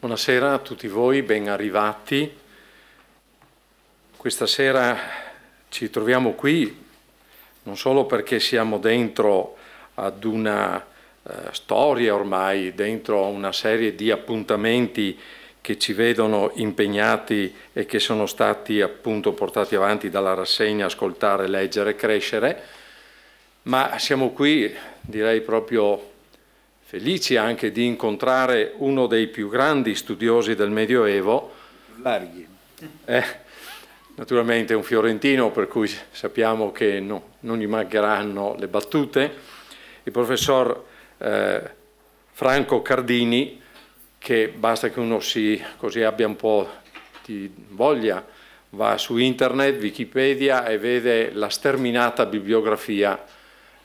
Buonasera a tutti voi, ben arrivati. Questa sera ci troviamo qui non solo perché siamo dentro ad una eh, storia ormai, dentro a una serie di appuntamenti che ci vedono impegnati e che sono stati appunto portati avanti dalla rassegna Ascoltare, Leggere, Crescere, ma siamo qui direi proprio felici anche di incontrare uno dei più grandi studiosi del Medioevo. Larghi. Eh, naturalmente un fiorentino, per cui sappiamo che no, non gli mancheranno le battute. Il professor eh, Franco Cardini, che basta che uno si, così abbia un po' di voglia, va su internet, Wikipedia e vede la sterminata bibliografia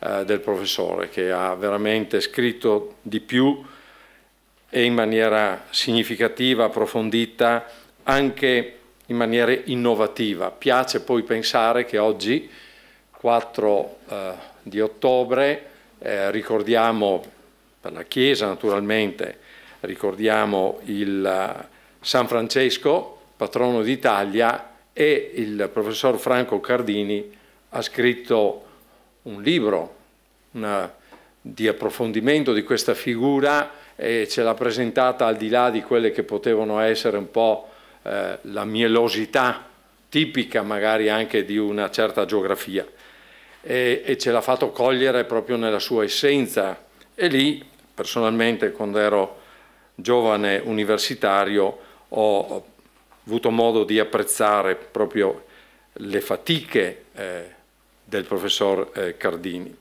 eh, del professore che ha veramente scritto di più e in maniera significativa, approfondita, anche in maniera innovativa. Piace poi pensare che oggi, 4 eh, di ottobre, eh, ricordiamo per la Chiesa naturalmente, ricordiamo il eh, San Francesco, patrono d'Italia, e il professor Franco Cardini ha scritto un libro una, di approfondimento di questa figura e ce l'ha presentata al di là di quelle che potevano essere un po' eh, la mielosità tipica magari anche di una certa geografia e, e ce l'ha fatto cogliere proprio nella sua essenza e lì personalmente quando ero giovane universitario ho avuto modo di apprezzare proprio le fatiche eh, del professor eh, Cardini.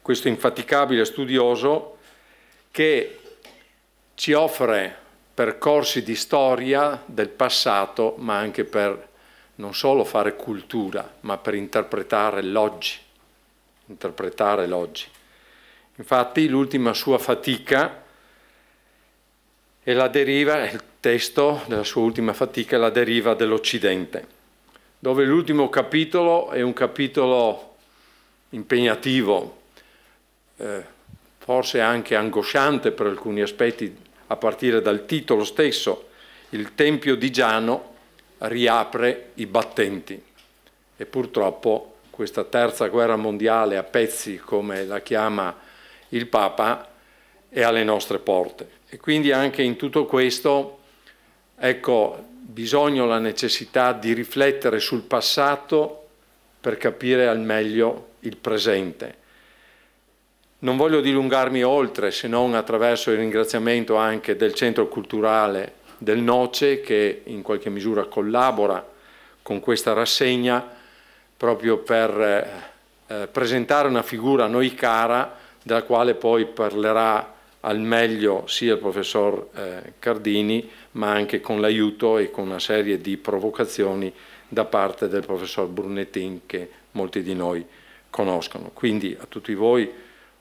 Questo infaticabile studioso che ci offre percorsi di storia del passato, ma anche per non solo fare cultura, ma per interpretare l'oggi. Interpretare l'oggi. Infatti l'ultima sua fatica è la deriva, il testo della sua ultima fatica è la deriva dell'Occidente dove l'ultimo capitolo è un capitolo impegnativo, eh, forse anche angosciante per alcuni aspetti, a partire dal titolo stesso, il Tempio di Giano riapre i battenti. E purtroppo questa terza guerra mondiale a pezzi, come la chiama il Papa, è alle nostre porte. E quindi anche in tutto questo, ecco, bisogno, la necessità di riflettere sul passato per capire al meglio il presente. Non voglio dilungarmi oltre se non attraverso il ringraziamento anche del Centro Culturale del Noce che in qualche misura collabora con questa rassegna proprio per eh, eh presentare una figura a noi cara della quale poi parlerà al meglio sia il professor eh, Cardini ma anche con l'aiuto e con una serie di provocazioni da parte del professor Brunettin che molti di noi conoscono. Quindi a tutti voi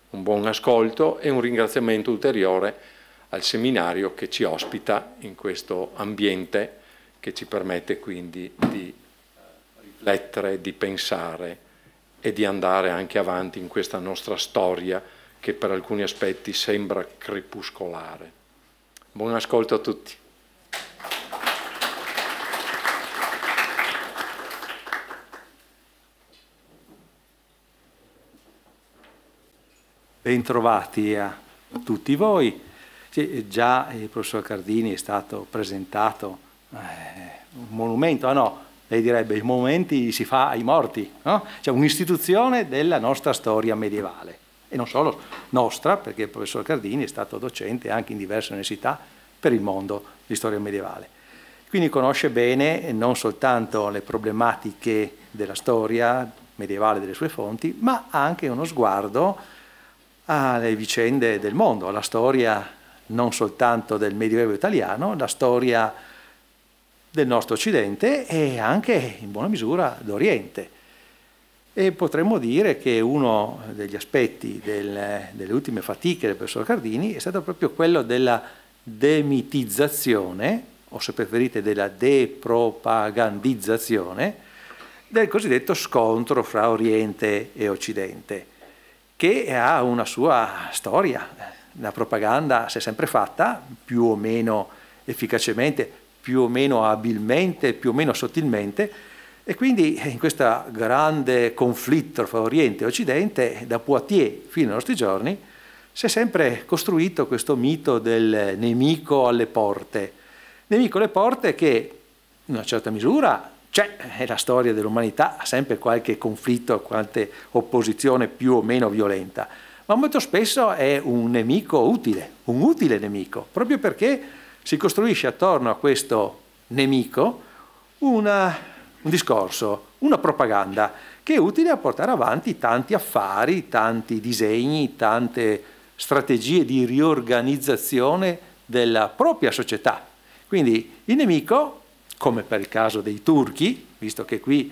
un buon ascolto e un ringraziamento ulteriore al seminario che ci ospita in questo ambiente che ci permette quindi di riflettere, di pensare e di andare anche avanti in questa nostra storia che per alcuni aspetti sembra crepuscolare. Buon ascolto a tutti. Bentrovati a tutti voi. Sì, già il professor Cardini è stato presentato eh, un monumento, ah no, lei direbbe i monumenti si fa ai morti, no? cioè un'istituzione della nostra storia medievale e non solo nostra, perché il professor Cardini è stato docente anche in diverse università per il mondo di storia medievale. Quindi conosce bene non soltanto le problematiche della storia medievale delle sue fonti, ma anche uno sguardo alle vicende del mondo, alla storia non soltanto del Medioevo italiano, la storia del nostro Occidente e anche in buona misura d'Oriente. E potremmo dire che uno degli aspetti del, delle ultime fatiche del professor Cardini è stato proprio quello della demitizzazione, o se preferite della depropagandizzazione, del cosiddetto scontro fra Oriente e Occidente che ha una sua storia. La propaganda si è sempre fatta più o meno efficacemente, più o meno abilmente, più o meno sottilmente, e quindi in questo grande conflitto fra Oriente e Occidente, da Poitiers fino ai nostri giorni, si è sempre costruito questo mito del nemico alle porte. Nemico alle porte che, in una certa misura, c'è la storia dell'umanità, ha sempre qualche conflitto, qualche opposizione più o meno violenta, ma molto spesso è un nemico utile, un utile nemico, proprio perché si costruisce attorno a questo nemico una, un discorso, una propaganda che è utile a portare avanti tanti affari, tanti disegni, tante strategie di riorganizzazione della propria società. Quindi il nemico come per il caso dei turchi, visto che qui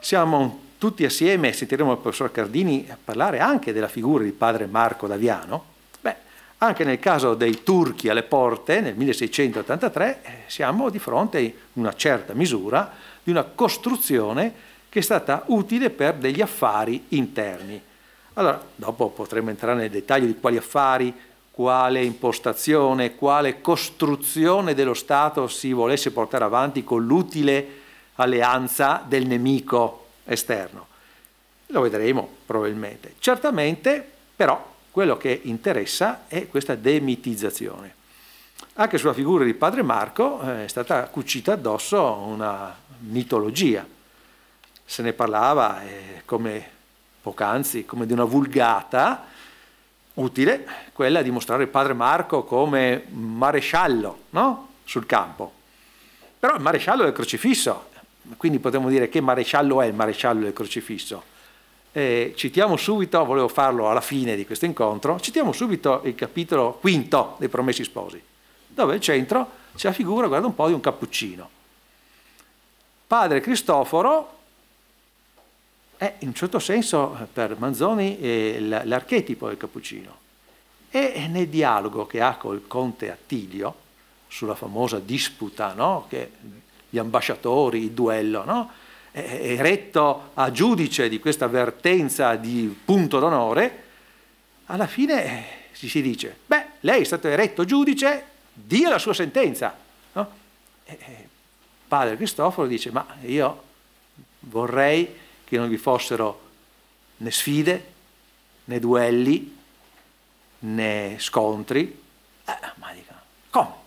siamo tutti assieme e sentiremo il professor Cardini parlare anche della figura di padre Marco Daviano, beh, anche nel caso dei turchi alle porte nel 1683 eh, siamo di fronte in una certa misura di una costruzione che è stata utile per degli affari interni. Allora, dopo potremo entrare nel dettaglio di quali affari, quale impostazione, quale costruzione dello Stato si volesse portare avanti con l'utile alleanza del nemico esterno. Lo vedremo probabilmente. Certamente però quello che interessa è questa demitizzazione. Anche sulla figura di padre Marco eh, è stata cucita addosso una mitologia. Se ne parlava eh, come poc'anzi, come di una vulgata, utile, quella di mostrare il padre Marco come maresciallo no? sul campo. Però il maresciallo del crocifisso, quindi potremmo dire che maresciallo è il maresciallo del crocifisso. Eh, citiamo subito, volevo farlo alla fine di questo incontro, citiamo subito il capitolo quinto dei Promessi Sposi, dove al centro c'è la figura, guarda un po', di un cappuccino. Padre Cristoforo è in un certo senso per Manzoni eh, l'archetipo del cappuccino. E nel dialogo che ha col conte Attilio, sulla famosa disputa, no? che gli ambasciatori, il duello, no? eretto a giudice di questa vertenza di punto d'onore, alla fine eh, si, si, dice, beh, lei è stato eretto giudice, dia la sua sentenza. No? E, e, padre Cristoforo dice, ma io vorrei che non vi fossero né sfide, né duelli, né scontri. Eh, ma dica, come?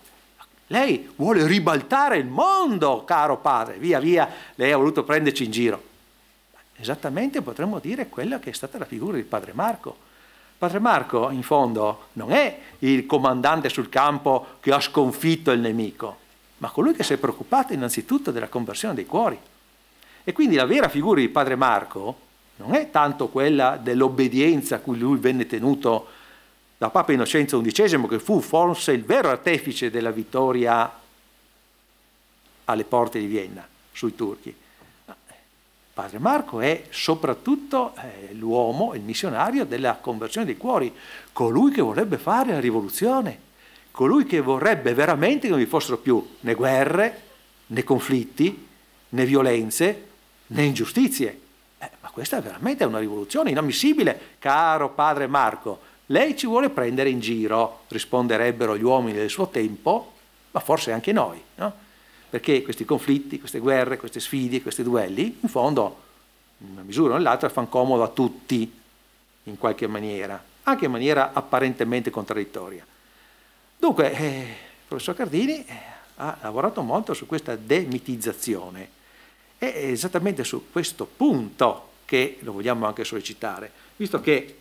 Lei vuole ribaltare il mondo, caro padre, via via, lei ha voluto prenderci in giro. Esattamente potremmo dire quella che è stata la figura di padre Marco. Padre Marco, in fondo, non è il comandante sul campo che ha sconfitto il nemico, ma colui che si è preoccupato innanzitutto della conversione dei cuori. E quindi la vera figura di padre Marco non è tanto quella dell'obbedienza a cui lui venne tenuto da Papa Innocenzo XI, che fu forse il vero artefice della vittoria alle porte di Vienna sui turchi. Eh, padre Marco è soprattutto eh, l'uomo, il missionario della conversione dei cuori, colui che vorrebbe fare la rivoluzione, colui che vorrebbe veramente che non vi fossero più né guerre, né conflitti, né violenze, le ingiustizie. Eh, ma questa è veramente una rivoluzione inammissibile, caro padre Marco. Lei ci vuole prendere in giro, risponderebbero gli uomini del suo tempo, ma forse anche noi, no? Perché questi conflitti, queste guerre, queste sfide, questi duelli, in fondo, in una misura o nell'altra, fanno comodo a tutti, in qualche maniera, anche in maniera apparentemente contraddittoria. Dunque, eh, il professor Cardini eh, ha lavorato molto su questa demitizzazione è esattamente su questo punto che lo vogliamo anche sollecitare, visto che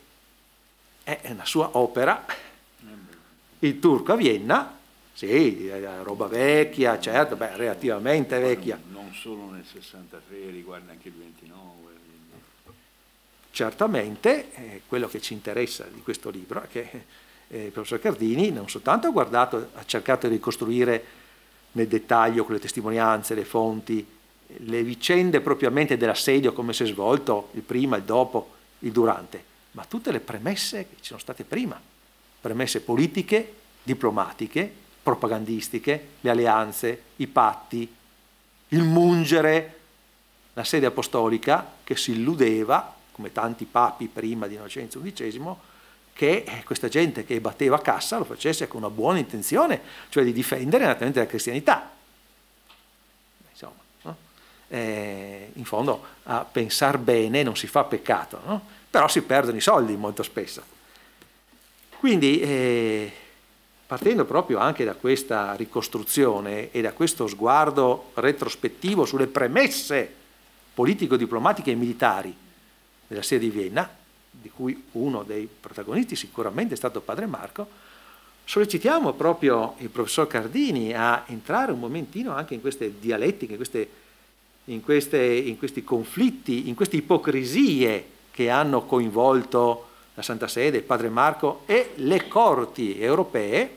è una sua opera, il turco a Vienna, sì, eh, roba vecchia, certo, beh, relativamente vecchia. Non solo nel 63, riguarda anche il 29 certamente eh, quello che ci interessa di questo libro è che eh, il professor Cardini non soltanto ha, guardato, ha cercato di ricostruire nel dettaglio con le testimonianze, le fonti, le vicende propriamente dell'assedio, come si è svolto, il prima, il dopo, il durante, ma tutte le premesse che ci sono state prima, premesse politiche, diplomatiche, propagandistiche, le alleanze, i patti, il mungere la sede apostolica che si illudeva, come tanti papi prima di Innocenzo XI, che questa gente che batteva cassa lo facesse con una buona intenzione, cioè di difendere naturalmente la cristianità eh, in fondo a pensar bene non si fa peccato, no? però si perdono i soldi molto spesso. Quindi eh, partendo proprio anche da questa ricostruzione e da questo sguardo retrospettivo sulle premesse politico-diplomatiche e militari della sede di Vienna, di cui uno dei protagonisti sicuramente è stato padre Marco, sollecitiamo proprio il professor Cardini a entrare un momentino anche in queste dialettiche, in queste in, queste, in questi conflitti, in queste ipocrisie che hanno coinvolto la Santa Sede, il Padre Marco e le corti europee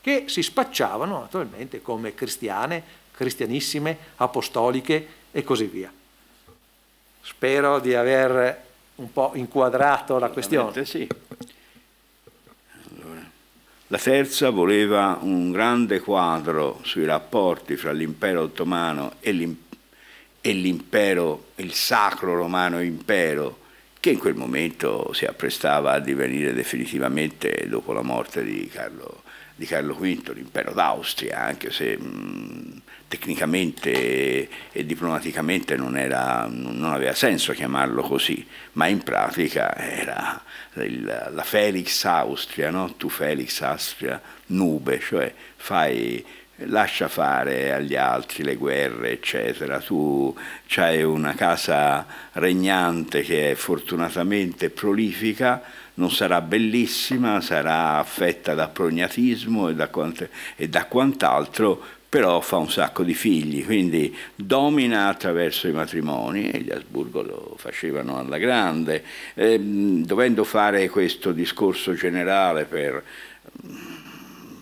che si spacciavano naturalmente come cristiane, cristianissime, apostoliche e così via. Spero di aver un po' inquadrato la questione. Sì. Allora. La terza voleva un grande quadro sui rapporti fra l'impero ottomano e l'impero e l'impero, il sacro romano impero, che in quel momento si apprestava a divenire definitivamente, dopo la morte di Carlo, di Carlo V, l'impero d'Austria, anche se mh, tecnicamente e diplomaticamente non, era, non, aveva senso chiamarlo così, ma in pratica era il, la Felix Austria, no? tu Felix Austria nube, cioè fai lascia fare agli altri le guerre, eccetera. Tu hai una casa regnante che è fortunatamente prolifica, non sarà bellissima, sarà affetta da prognatismo e da, quant e da quant'altro, però fa un sacco di figli, quindi domina attraverso i matrimoni, e gli Asburgo lo facevano alla grande, e, ehm, dovendo fare questo discorso generale per,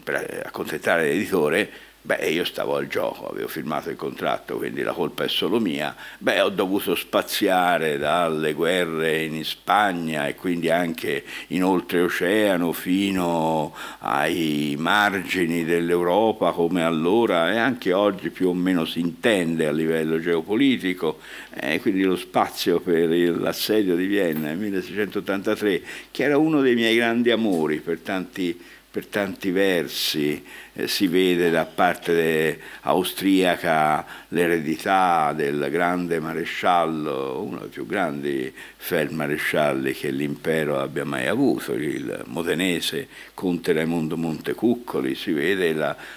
per accontentare l'editore, Beh, io stavo al gioco, avevo firmato il contratto, quindi la colpa è solo mia. Beh, ho dovuto spaziare dalle guerre in Spagna e quindi anche in oltreoceano fino ai margini dell'Europa come allora e anche oggi più o meno si intende a livello geopolitico. Eh, quindi lo spazio per l'assedio di Vienna nel 1683, che era uno dei miei grandi amori per tanti per tanti versi eh, si vede da parte austriaca l'eredità del grande maresciallo, uno dei più grandi feldmarescialli che l'impero abbia mai avuto, il modenese conte Raimondo Montecuccoli, si vede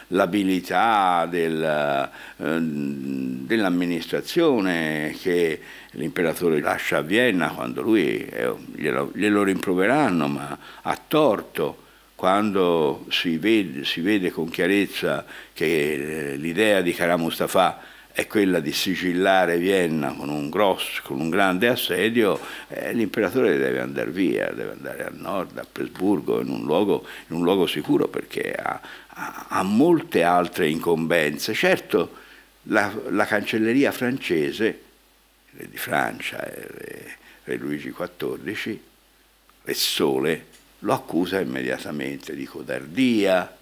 l'abilità del, eh, dell'amministrazione che l'imperatore lascia a Vienna quando lui eh, glielo, glielo rimproveranno, ma ha torto quando si vede, si vede con chiarezza che eh, l'idea di Kara Mustafa è quella di sigillare Vienna con un, grosso, con un grande assedio, eh, l'imperatore deve andare via, deve andare a nord, a Presburgo, in un luogo, in un luogo sicuro perché ha, ha, ha, molte altre incombenze. Certo, la, la cancelleria francese, re di Francia, eh, re, re Luigi XIV, Re Sole, lo accusa immediatamente di codardia,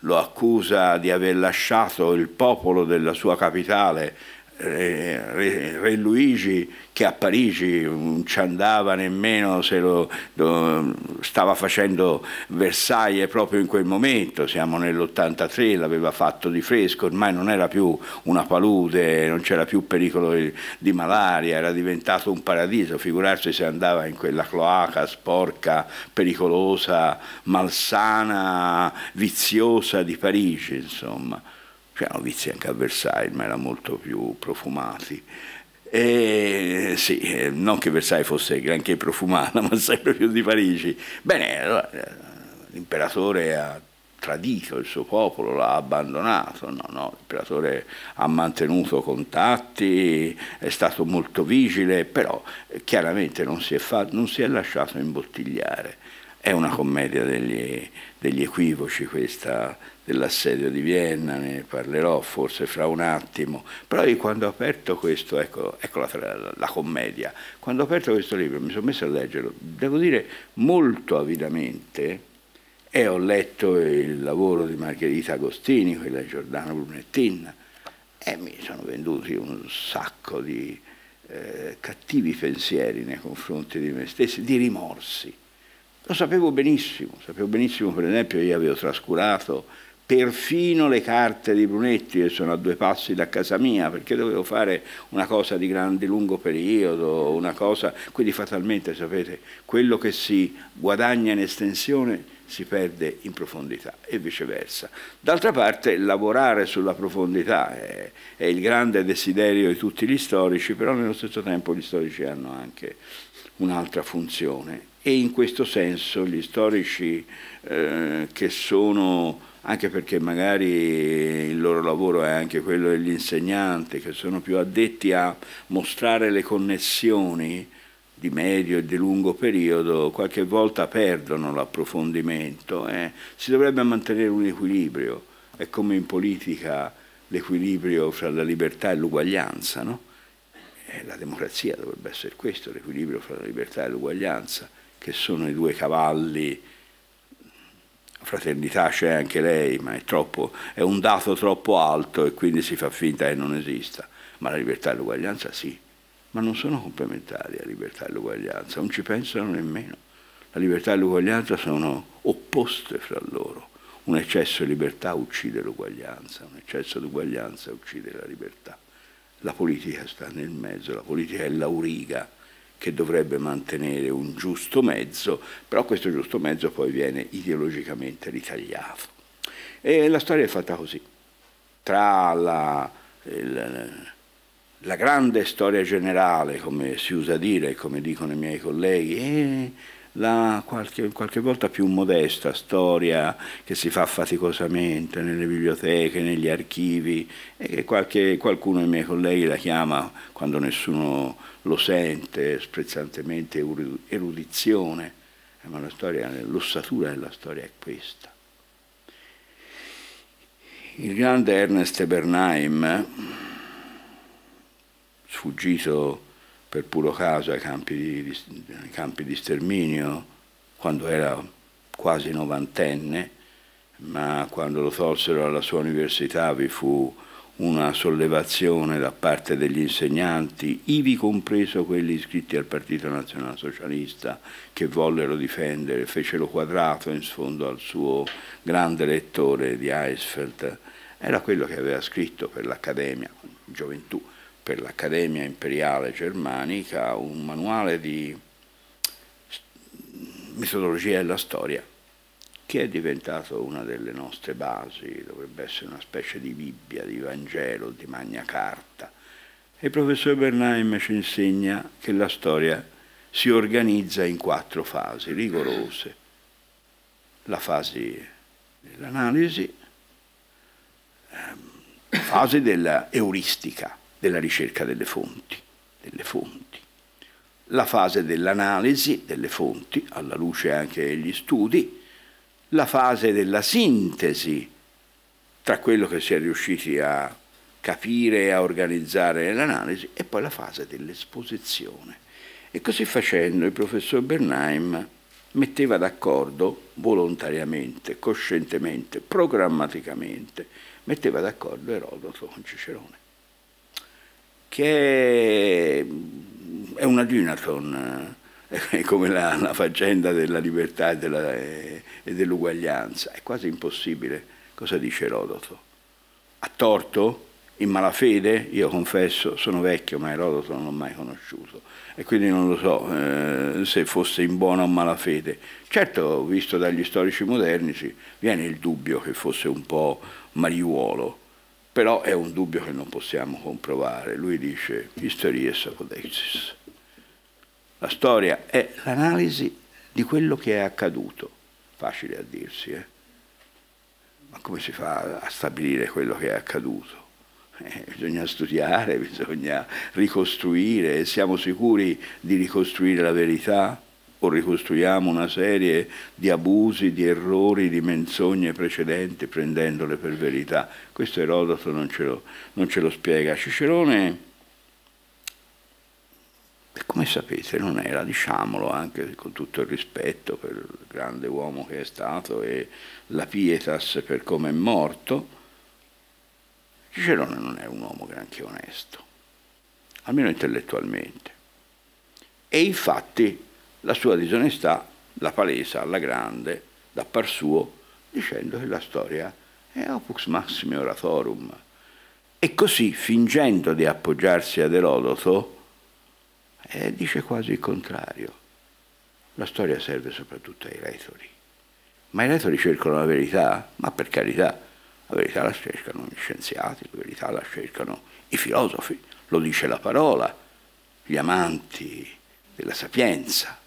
lo accusa di aver lasciato il popolo della sua capitale Re, Re, Luigi che a Parigi non ci andava nemmeno se lo, lo, stava facendo Versailles proprio in quel momento, siamo nell'83, l'aveva fatto di fresco, ormai non era più una palude, non c'era più pericolo di, di malaria, era diventato un paradiso, figurarsi se andava in quella cloaca sporca, pericolosa, malsana, viziosa di Parigi, insomma erano vizi anche a Versailles, ma erano molto più profumati. E, sì, eh, non che Versailles fosse granché profumata, ma sempre più di Parigi. Bene, allora, eh, l'imperatore ha tradito il suo popolo, l'ha abbandonato, no, no, l'imperatore ha mantenuto contatti, è stato molto vigile, però eh, chiaramente non si è, fatto, non si è lasciato imbottigliare. È una commedia degli, degli equivoci questa dell'assedio di Vienna, ne parlerò forse fra un attimo, però io quando ho aperto questo, ecco, ecco la, la, commedia, quando ho aperto questo libro mi sono messo a leggerlo, devo dire molto avidamente, e eh, ho letto il lavoro di Margherita Agostini, quella di Giordano Brunettin, e mi sono venduti un sacco di eh, cattivi pensieri nei confronti di me stessi, di rimorsi. Lo sapevo benissimo, sapevo benissimo per esempio io avevo trascurato perfino le carte di Brunetti, che sono a due passi da casa mia, perché dovevo fare una cosa di grande lungo periodo, una cosa, quindi fatalmente sapete, quello che si guadagna in estensione si perde in profondità e viceversa. D'altra parte lavorare sulla profondità è, è, il grande desiderio di tutti gli storici, però nello stesso tempo gli storici hanno anche un'altra funzione e in questo senso gli storici eh, che sono anche perché magari il loro lavoro è anche quello degli insegnanti, che sono più addetti a mostrare le connessioni di medio e di lungo periodo, qualche volta perdono l'approfondimento. Eh. Si dovrebbe mantenere un equilibrio, è come in politica l'equilibrio fra la libertà e l'uguaglianza, no? eh, la democrazia dovrebbe essere questo, l'equilibrio fra la libertà e l'uguaglianza, che sono i due cavalli fraternità c'è anche lei, ma è, troppo, è un dato troppo alto e quindi si fa finta che non esista, ma la libertà e l'uguaglianza sì, ma non sono complementari la libertà e l'uguaglianza, non ci pensano nemmeno. La libertà e l'uguaglianza sono opposte fra loro. Un eccesso di libertà uccide l'uguaglianza, un eccesso di uguaglianza uccide la libertà. La politica sta nel mezzo, la politica è l'auriga che dovrebbe mantenere un giusto mezzo, però questo giusto mezzo poi viene ideologicamente ritagliato. E la storia è fatta così, tra la, la, la grande storia generale, come si usa dire, come dicono i miei colleghi, e eh, la qualche, qualche, volta più modesta storia che si fa faticosamente nelle biblioteche, negli archivi e che qualche, qualcuno dei miei colleghi la chiama, quando nessuno lo sente, sprezzantemente erudizione, eh, ma la storia, l'ossatura della storia è questa. Il grande Ernest Bernheim, sfuggito per puro caso ai campi di, ai campi di sterminio, quando era quasi novantenne, ma quando lo tolsero alla sua università vi fu una sollevazione da parte degli insegnanti, ivi compreso quelli iscritti al Partito Nazionalsocialista, che vollero difendere, fecero quadrato in sfondo al suo grande lettore di Eisfeld, Era quello che aveva scritto per l'Accademia, gioventù, per l'Accademia Imperiale Germanica un manuale di metodologia della storia che è diventato una delle nostre basi, dovrebbe essere una specie di Bibbia, di Vangelo, di Magna Carta. E il professor Bernheim ci insegna che la storia si organizza in quattro fasi rigorose. La fase dell'analisi, la ehm, fase dell'euristica, della ricerca delle fonti, delle fonti. la fase dell'analisi delle fonti, alla luce anche degli studi, la fase della sintesi tra quello che si è riusciti a capire e a organizzare nell'analisi e poi la fase dell'esposizione. E così facendo il professor Bernheim metteva d'accordo volontariamente, coscientemente, programmaticamente, metteva d'accordo Erodoto con Cicerone che è una Dinaton, eh, è come la, la, faccenda della libertà e, della, eh, e dell'uguaglianza. È quasi impossibile. Cosa dice Erodoto? A torto? In malafede? Io confesso, sono vecchio, ma Erodoto non l'ho mai conosciuto e quindi non lo so eh, se fosse in buona o malafede. Certo, visto dagli storici moderni, sì, viene il dubbio che fosse un po' mariuolo però è un dubbio che non possiamo comprovare. Lui dice historie sapodexis. La storia è l'analisi di quello che è accaduto. Facile a dirsi, eh? Ma come si fa a stabilire quello che è accaduto? Eh, bisogna studiare, bisogna ricostruire, siamo sicuri di ricostruire la verità? o ricostruiamo una serie di abusi, di errori, di menzogne precedenti prendendole per verità. Questo Erodoto non ce lo, non ce lo spiega. Cicerone come sapete non era, diciamolo anche con tutto il rispetto per il grande uomo che è stato e la pietas per come è morto, Cicerone non è un uomo granché onesto, almeno intellettualmente. E infatti la sua disonestà la palesa alla grande da par suo dicendo che la storia è opus maximi oratorum. E così, fingendo di appoggiarsi ad Erodoto, eh, dice quasi il contrario. La storia serve soprattutto ai retori. Ma i retori cercano la verità? Ma per carità, la verità la cercano gli scienziati, la verità la cercano i filosofi, lo dice la parola, gli amanti della sapienza.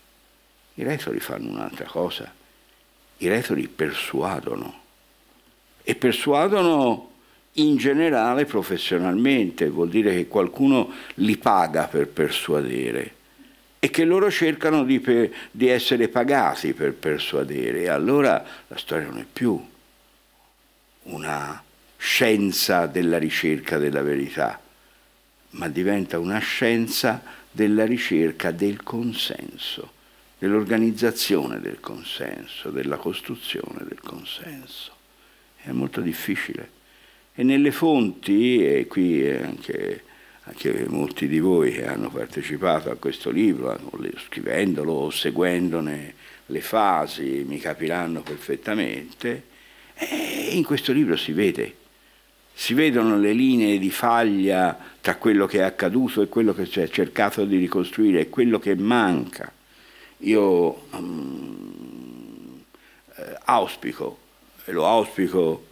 I retori fanno un'altra cosa, i retori persuadono e persuadono in generale professionalmente, vuol dire che qualcuno li paga per persuadere e che loro cercano di, per, di essere pagati per persuadere e allora la storia non è più una scienza della ricerca della verità, ma diventa una scienza della ricerca del consenso dell'organizzazione del consenso, della costruzione del consenso. È molto difficile. E nelle fonti, e qui anche, anche molti di voi che hanno partecipato a questo libro, scrivendolo o seguendone le fasi, mi capiranno perfettamente, in questo libro si vede. Si vedono le linee di faglia tra quello che è accaduto e quello che si è cercato di ricostruire e quello che manca io um, auspico, e lo auspico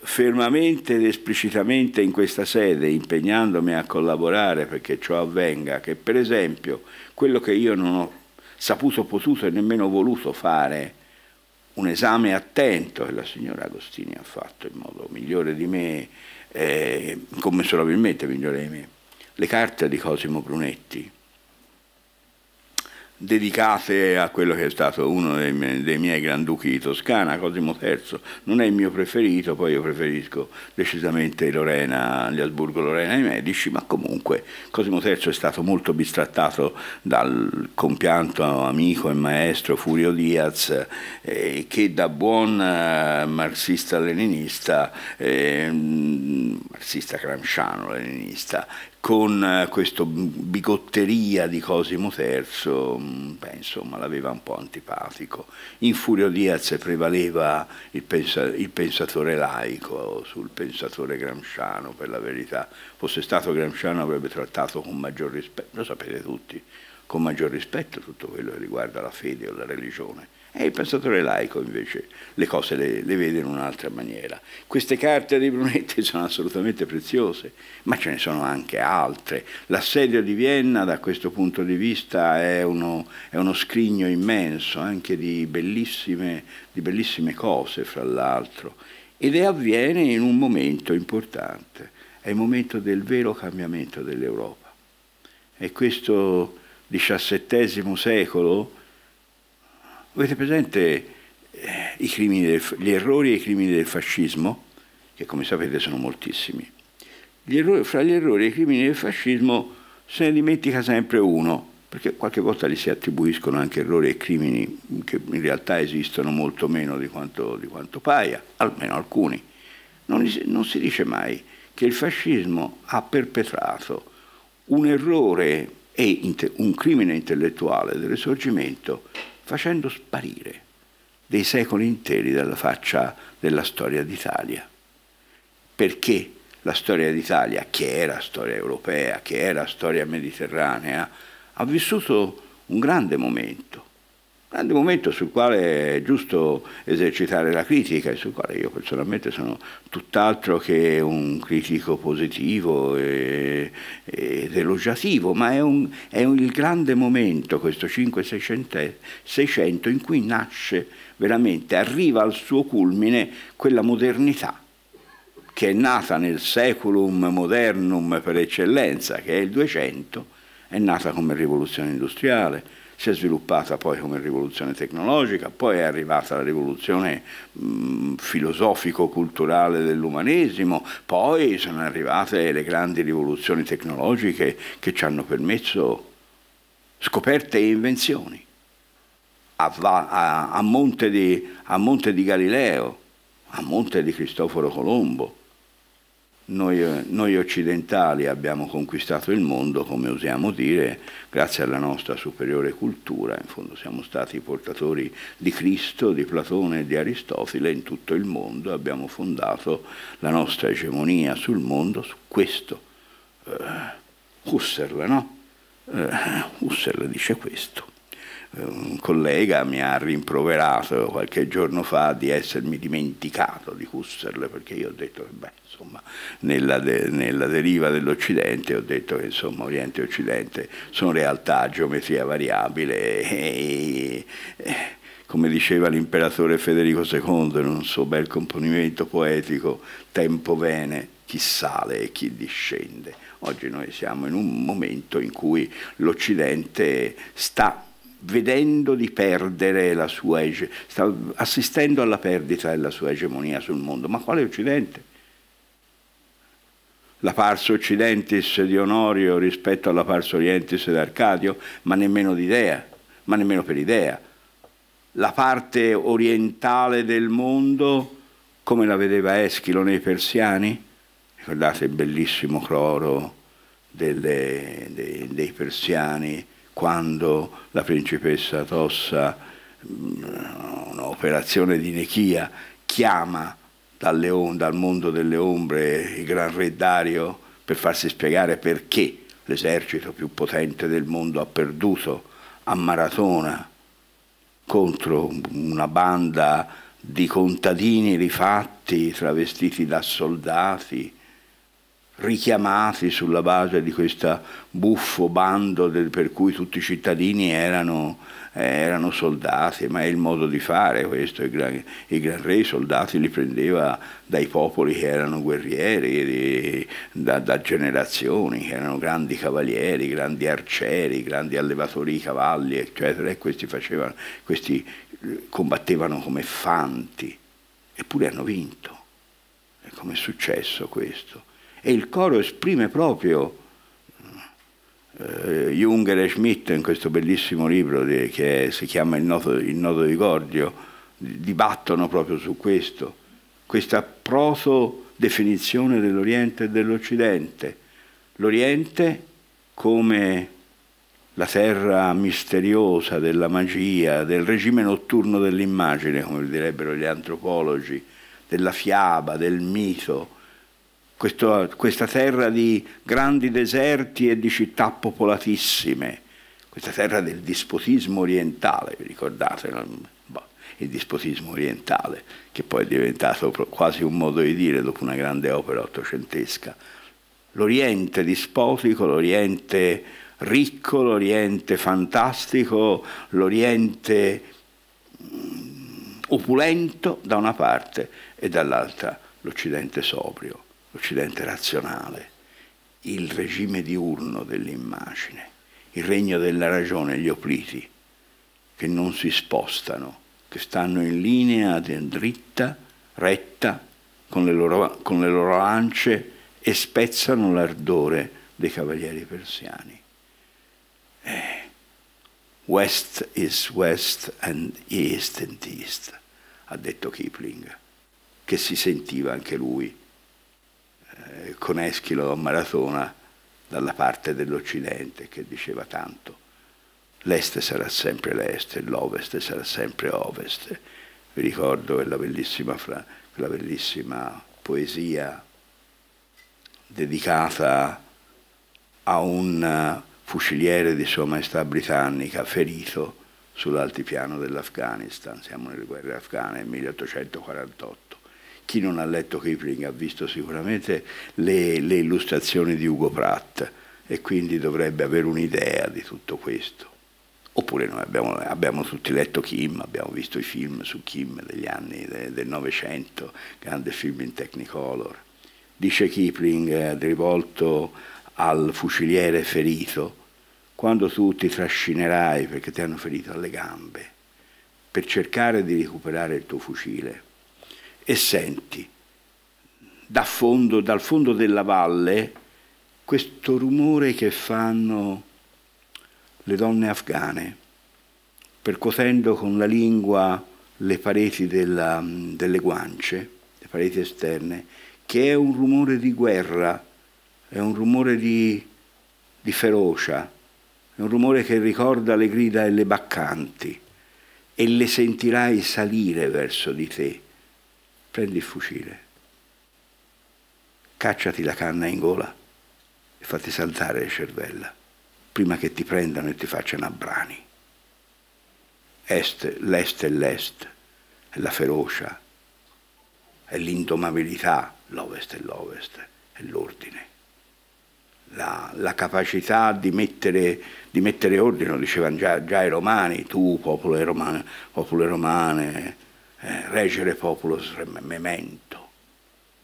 fermamente ed esplicitamente in questa sede, impegnandomi a collaborare perché ciò avvenga, che per esempio quello che io non ho saputo, potuto e nemmeno voluto fare, un esame attento che la signora Agostini ha fatto in modo migliore di me, eh, commensurabilmente migliore di me, le carte di Cosimo Brunetti dedicate a quello che è stato uno dei, miei, dei miei granduchi di Toscana, Cosimo III. Non è il mio preferito, poi io preferisco decisamente Lorena, gli Asburgo Lorena e i Medici, ma comunque Cosimo III è stato molto bistrattato dal compianto amico e maestro Furio Diaz, eh, che da buon eh, marxista-leninista, eh, marxista-gramsciano-leninista, con eh, questa bigotteria di Cosimo III, mm, beh, insomma, l'aveva un po' antipatico. In Furio Diaz prevaleva il, pensa il, pensatore laico sul pensatore gramsciano, per la verità. Fosse stato gramsciano avrebbe trattato con maggior rispetto, lo sapete tutti, con maggior rispetto tutto quello che riguarda la fede o la religione e il pensatore laico invece le cose le, le vede in un'altra maniera. Queste carte di Brunetti sono assolutamente preziose, ma ce ne sono anche altre. L'assedio di Vienna da questo punto di vista è uno, è uno scrigno immenso, anche di bellissime, di bellissime cose fra l'altro, ed avviene in un momento importante, è il momento del vero cambiamento dell'Europa. E questo XVII secolo Avete presente eh, del, gli errori e i crimini del fascismo, che come sapete sono moltissimi? Gli errori, fra gli errori e i crimini del fascismo se ne dimentica sempre uno, perché qualche volta gli si attribuiscono anche errori e crimini che in realtà esistono molto meno di quanto, di quanto paia, almeno alcuni. Non, non si dice mai che il fascismo ha perpetrato un errore e un crimine intellettuale del risorgimento facendo sparire dei secoli interi dalla faccia della storia d'Italia. Perché la storia d'Italia, che era storia europea, che era storia mediterranea, ha vissuto un grande momento, grande momento sul quale è giusto esercitare la critica e sul quale io personalmente sono tutt'altro che un critico positivo ed elogiativo, ma è, un, è un, il grande momento, questo 5-600, in cui nasce veramente, arriva al suo culmine quella modernità che è nata nel seculum modernum per eccellenza, che è il 200, è nata come rivoluzione industriale, si è sviluppata poi come rivoluzione tecnologica, poi è arrivata la rivoluzione filosofico-culturale dell'umanesimo, poi sono arrivate le grandi rivoluzioni tecnologiche che ci hanno permesso scoperte e invenzioni. A, a, a, monte di, a monte di Galileo, a monte di Cristoforo Colombo, noi, noi, occidentali abbiamo conquistato il mondo, come usiamo dire, grazie alla nostra superiore cultura, in fondo siamo stati portatori di Cristo, di Platone e di Aristotele in tutto il mondo, abbiamo fondato la nostra egemonia sul mondo su questo. Uh, Husserl, no? Uh, Husserl dice questo un collega mi ha rimproverato qualche giorno fa di essermi dimenticato di Husserl perché io ho detto che beh, insomma, nella, de nella, deriva dell'Occidente ho detto che insomma, Oriente e Occidente sono realtà geometria variabile e, e come diceva l'imperatore Federico II in un suo bel componimento poetico tempo bene chi sale e chi discende. Oggi noi siamo in un momento in cui l'Occidente sta vedendo di perdere la sua egemonia, sta assistendo alla perdita della sua egemonia sul mondo. Ma quale Occidente? La pars occidentis di Onorio rispetto alla pars orientis d'Arcadio, ma nemmeno di Dea, ma nemmeno per idea. La parte orientale del mondo, come la vedeva Eschilo nei persiani, ricordate il bellissimo cloro delle, dei, dei persiani, quando la principessa Tossa, mm, un'operazione di Nechia, chiama dal, leon, dal mondo delle ombre il gran re Dario per farsi spiegare perché l'esercito più potente del mondo ha perduto a Maratona contro una banda di contadini rifatti, travestiti da soldati, richiamati sulla base di questo buffo bando del, per cui tutti i cittadini erano, eh, erano, soldati, ma è il modo di fare questo, il gran, il gran re i soldati li prendeva dai popoli che erano guerrieri, di, da, da, generazioni, che erano grandi cavalieri, grandi arcieri, grandi allevatori di cavalli, eccetera, e questi, facevano, questi eh, combattevano come fanti, eppure hanno vinto. E come è successo questo? e il coro esprime proprio eh, Junger e Schmidt in questo bellissimo libro di, che si chiama Il nodo, il nodo di Gordio, dibattono proprio su questo, questa proto definizione dell'Oriente e dell'Occidente. L'Oriente come la terra misteriosa della magia, del regime notturno dell'immagine, come direbbero gli antropologi, della fiaba, del mito, questo, questa terra di grandi deserti e di città popolatissime, questa terra del dispotismo orientale, vi ricordate? Boh, il dispotismo orientale, che poi è diventato quasi un modo di dire dopo una grande opera ottocentesca. L'Oriente dispotico, l'Oriente ricco, l'Oriente fantastico, l'Oriente mm, opulento da una parte e dall'altra l'Occidente sobrio l'Occidente razionale, il regime diurno dell'immagine, il regno della ragione, gli opliti, che non si spostano, che stanno in linea dritta, retta, con le loro, con le loro lance e spezzano l'ardore dei cavalieri persiani. Eh. West is West and East and East, ha detto Kipling, che si sentiva anche lui con Eschilo a Maratona dalla parte dell'Occidente che diceva tanto. L'est sarà sempre l'est e l'ovest sarà sempre ovest. Vi ricordo quella bellissima, quella bellissima poesia dedicata a un fuciliere di Sua Maestà Britannica ferito sull'altipiano dell'Afghanistan, siamo nelle guerre afghane nel 1848. Chi non ha letto Kipling ha visto sicuramente le, le illustrazioni di Ugo Pratt e quindi dovrebbe avere un'idea di tutto questo. Oppure noi abbiamo, abbiamo, tutti letto Kim, abbiamo visto i film su Kim degli anni del Novecento, grande film in Technicolor. Dice Kipling, eh, rivolto al fuciliere ferito, quando tu ti trascinerai perché ti hanno ferito alle gambe, per cercare di recuperare il tuo fucile, e senti da fondo, dal fondo della valle questo rumore che fanno le donne afghane, percuotendo con la lingua le pareti della, delle guance, le pareti esterne, che è un rumore di guerra, è un rumore di, di ferocia, è un rumore che ricorda le grida e le baccanti e le sentirai salire verso di te prendi il fucile, cacciati la canna in gola e fatti saltare le cervella prima che ti prendano e ti facciano a brani. Est, l'est e l'est, è la ferocia, è l'indomabilità, l'ovest e l'ovest, è l'ordine. La, la capacità di mettere, di mettere, ordine, lo dicevano già, già i romani, tu popolo romano, popolo romane, eh, reggere populos memento.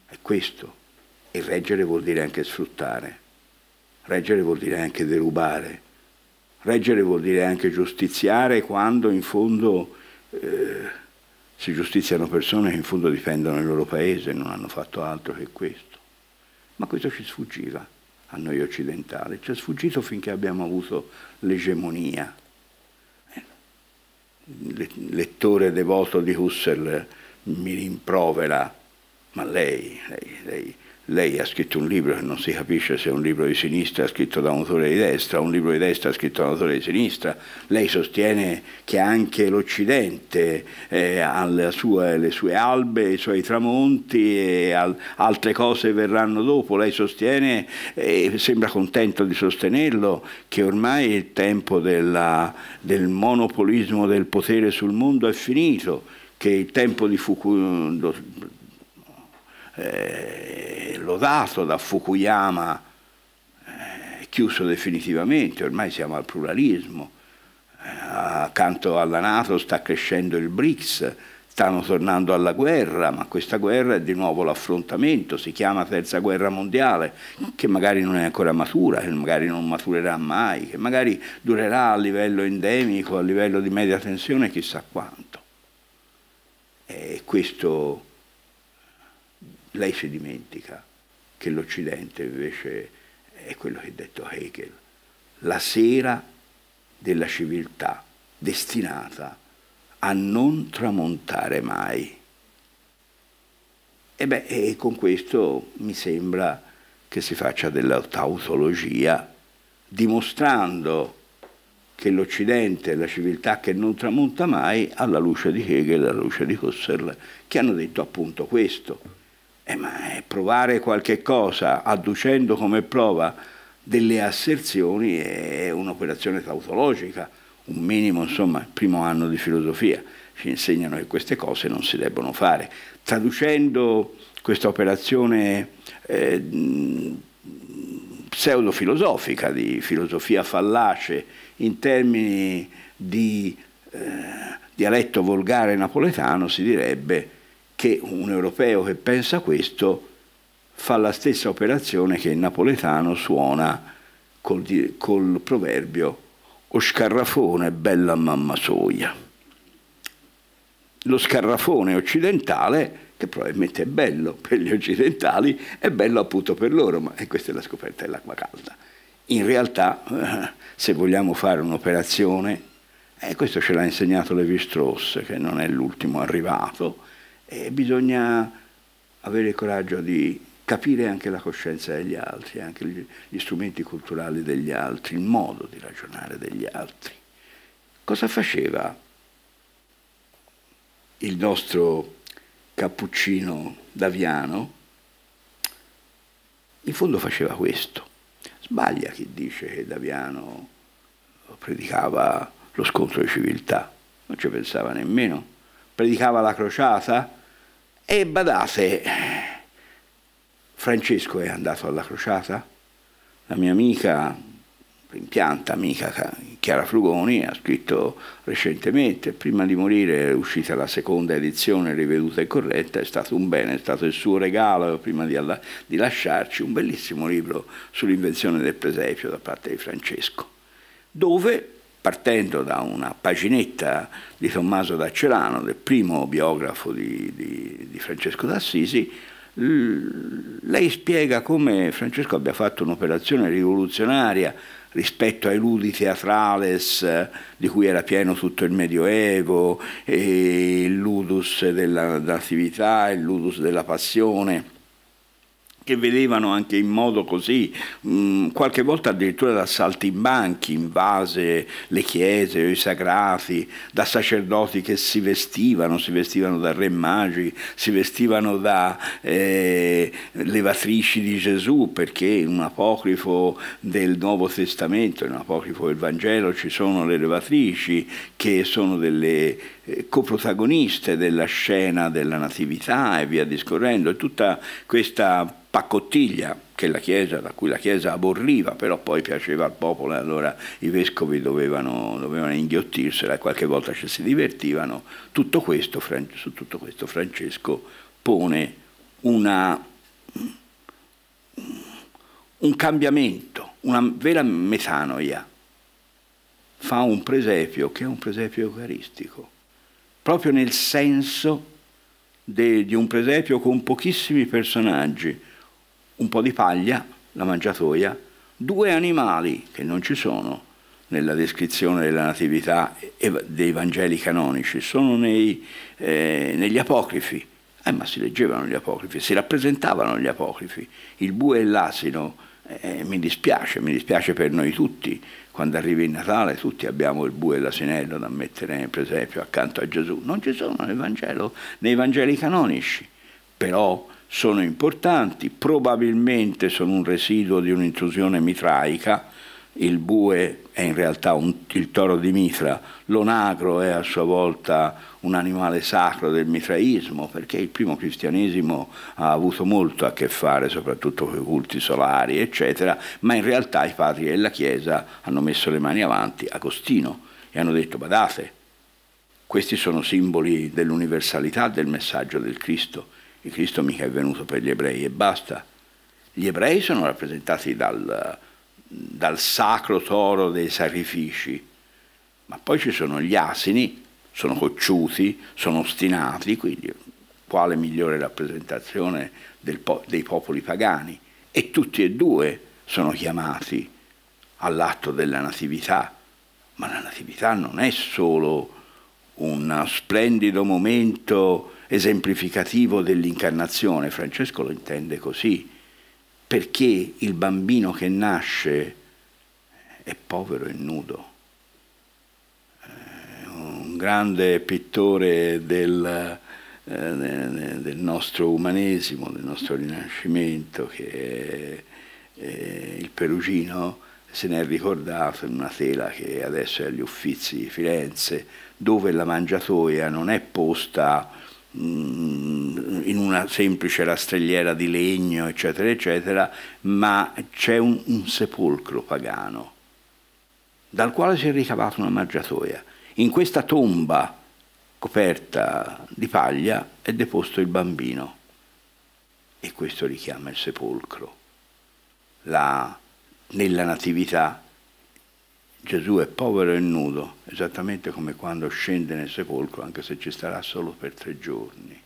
È questo. E reggere vuol dire anche sfruttare. Reggere vuol dire anche derubare. Reggere vuol dire anche giustiziare quando in fondo eh, si giustiziano persone che in fondo difendono il loro paese, e non hanno fatto altro che questo. Ma questo ci sfuggiva a noi occidentali, ci è sfuggito finché abbiamo avuto l'egemonia lettore devoto di Husserl mi rimprovera, ma lei, lei, lei lei ha scritto un libro che non si capisce se è un libro di sinistra scritto da un autore di destra, o un libro di destra scritto da un autore di sinistra, lei sostiene che anche l'Occidente eh, ha le sue, le sue albe, i suoi tramonti e al, altre cose verranno dopo, lei sostiene e eh, sembra contento di sostenerlo che ormai il tempo della, del monopolismo del potere sul mondo è finito, che il tempo di Fuku, eh, lodato da Fukuyama, eh, chiuso definitivamente, ormai siamo al pluralismo, eh, accanto alla Nato sta crescendo il BRICS, stanno tornando alla guerra, ma questa guerra è di nuovo l'affrontamento, si chiama terza guerra mondiale, che magari non è ancora matura, che magari non maturerà mai, che magari durerà a livello endemico, a livello di media tensione, chissà quanto. E questo lei si dimentica che l'Occidente invece è quello che ha detto Hegel, la sera della civiltà destinata a non tramontare mai. E, beh, e con questo mi sembra che si faccia della tautologia, dimostrando che l'Occidente è la civiltà che non tramonta mai alla luce di Hegel alla luce di Husserl, che hanno detto appunto questo. Eh, ma è provare qualche cosa adducendo come prova delle asserzioni è un'operazione tautologica, un minimo, insomma, il primo anno di filosofia ci insegnano che queste cose non si debbono fare. Traducendo questa operazione eh, pseudofilosofica di filosofia fallace in termini di eh, dialetto volgare napoletano si direbbe che un europeo che pensa questo fa la stessa operazione che il napoletano suona col, col proverbio o scarrafone bella mamma soia. Lo scarrafone occidentale, che probabilmente è bello per gli occidentali, è bello appunto per loro, ma e questa è la scoperta dell'acqua calda. In realtà, eh, se vogliamo fare un'operazione, e eh, questo ce l'ha insegnato Levi Strauss, che non è l'ultimo arrivato, e bisogna avere il coraggio di capire anche la coscienza degli altri, anche gli strumenti culturali degli altri, il modo di ragionare degli altri. Cosa faceva il nostro cappuccino Daviano? In fondo faceva questo. Sbaglia chi dice che Daviano predicava lo scontro di civiltà, non ci pensava nemmeno. Predicava la crociata, e badate, Francesco è andato alla crociata, la mia amica, rimpianta amica Chiara Frugoni, ha scritto recentemente, prima di morire è uscita la seconda edizione riveduta e corretta, è stato un bene, è stato il suo regalo prima di, alla, di lasciarci, un bellissimo libro sull'invenzione del presepio da parte di Francesco, dove partendo da una paginetta di Tommaso d'Accerano, del primo biografo di, di, di Francesco d'Assisi, lei spiega come Francesco abbia fatto un'operazione rivoluzionaria rispetto ai ludi teatrales eh, di cui era pieno tutto il Medioevo, il ludus della natività, il ludus della passione che vedevano anche in modo così, mh, mm, qualche volta addirittura da saltimbanchi invase le chiese o i sagrati, da sacerdoti che si vestivano, si vestivano da re magi, si vestivano da eh, levatrici di Gesù, perché in un apocrifo del Nuovo Testamento, in un apocrifo del Vangelo ci sono le levatrici che sono delle eh, coprotagoniste della scena della Natività e via discorrendo, e tutta questa pacottiglia Chiesa, da cui la Chiesa aborriva, però poi piaceva al popolo e allora i vescovi dovevano, dovevano inghiottirsela e qualche volta ci si divertivano. Tutto questo, su tutto questo Francesco pone una, un cambiamento, una vera metanoia. Fa un presepio che è un presepio eucaristico, proprio nel senso de, di un presepio con pochissimi personaggi, un po' di paglia, la mangiatoia, due animali che non ci sono nella descrizione della Natività e dei Vangeli canonici, sono nei, eh, negli apocrifi. Eh, ma si leggevano gli apocrifi, si rappresentavano gli apocrifi. Il bue e l'asino, eh, eh mi dispiace, mi dispiace per noi tutti. Quando arriva il Natale tutti abbiamo il bue e l'asinello da mettere, per esempio, accanto a Gesù. Non ci sono nel Vangelo, nei Vangeli canonici. Però sono importanti, probabilmente sono un residuo di un'intrusione mitraica, il bue è in realtà un, il toro di Mitra, l'onagro è a sua volta un animale sacro del mitraismo, perché il primo cristianesimo ha avuto molto a che fare soprattutto con i culti solari, eccetera, ma in realtà i padri della Chiesa hanno messo le mani avanti Agostino e hanno detto badate, questi sono simboli dell'universalità del messaggio del Cristo che Cristo mica è venuto per gli ebrei e basta. Gli ebrei sono rappresentati dal, dal sacro toro dei sacrifici, ma poi ci sono gli asini, sono cocciuti, sono ostinati, quindi quale migliore rappresentazione po dei popoli pagani? E tutti e due sono chiamati all'atto della natività, ma la natività non è solo un splendido momento esemplificativo dell'incarnazione, Francesco lo intende così, perché il bambino che nasce è povero e nudo. Eh, un grande pittore del, eh, del nostro umanesimo, del nostro rinascimento, che è il perugino, se ne è ricordato in una tela che adesso è agli Uffizi di Firenze, dove la mangiatoia non è posta Mm, in una semplice rastrelliera di legno, eccetera, eccetera, ma c'è un, un sepolcro pagano dal quale si è ricavata una mangiatoia. In questa tomba coperta di paglia è deposto il bambino e questo richiama il sepolcro. La, nella Natività Gesù è povero e nudo, esattamente come quando scende nel sepolcro, anche se ci starà solo per tre giorni.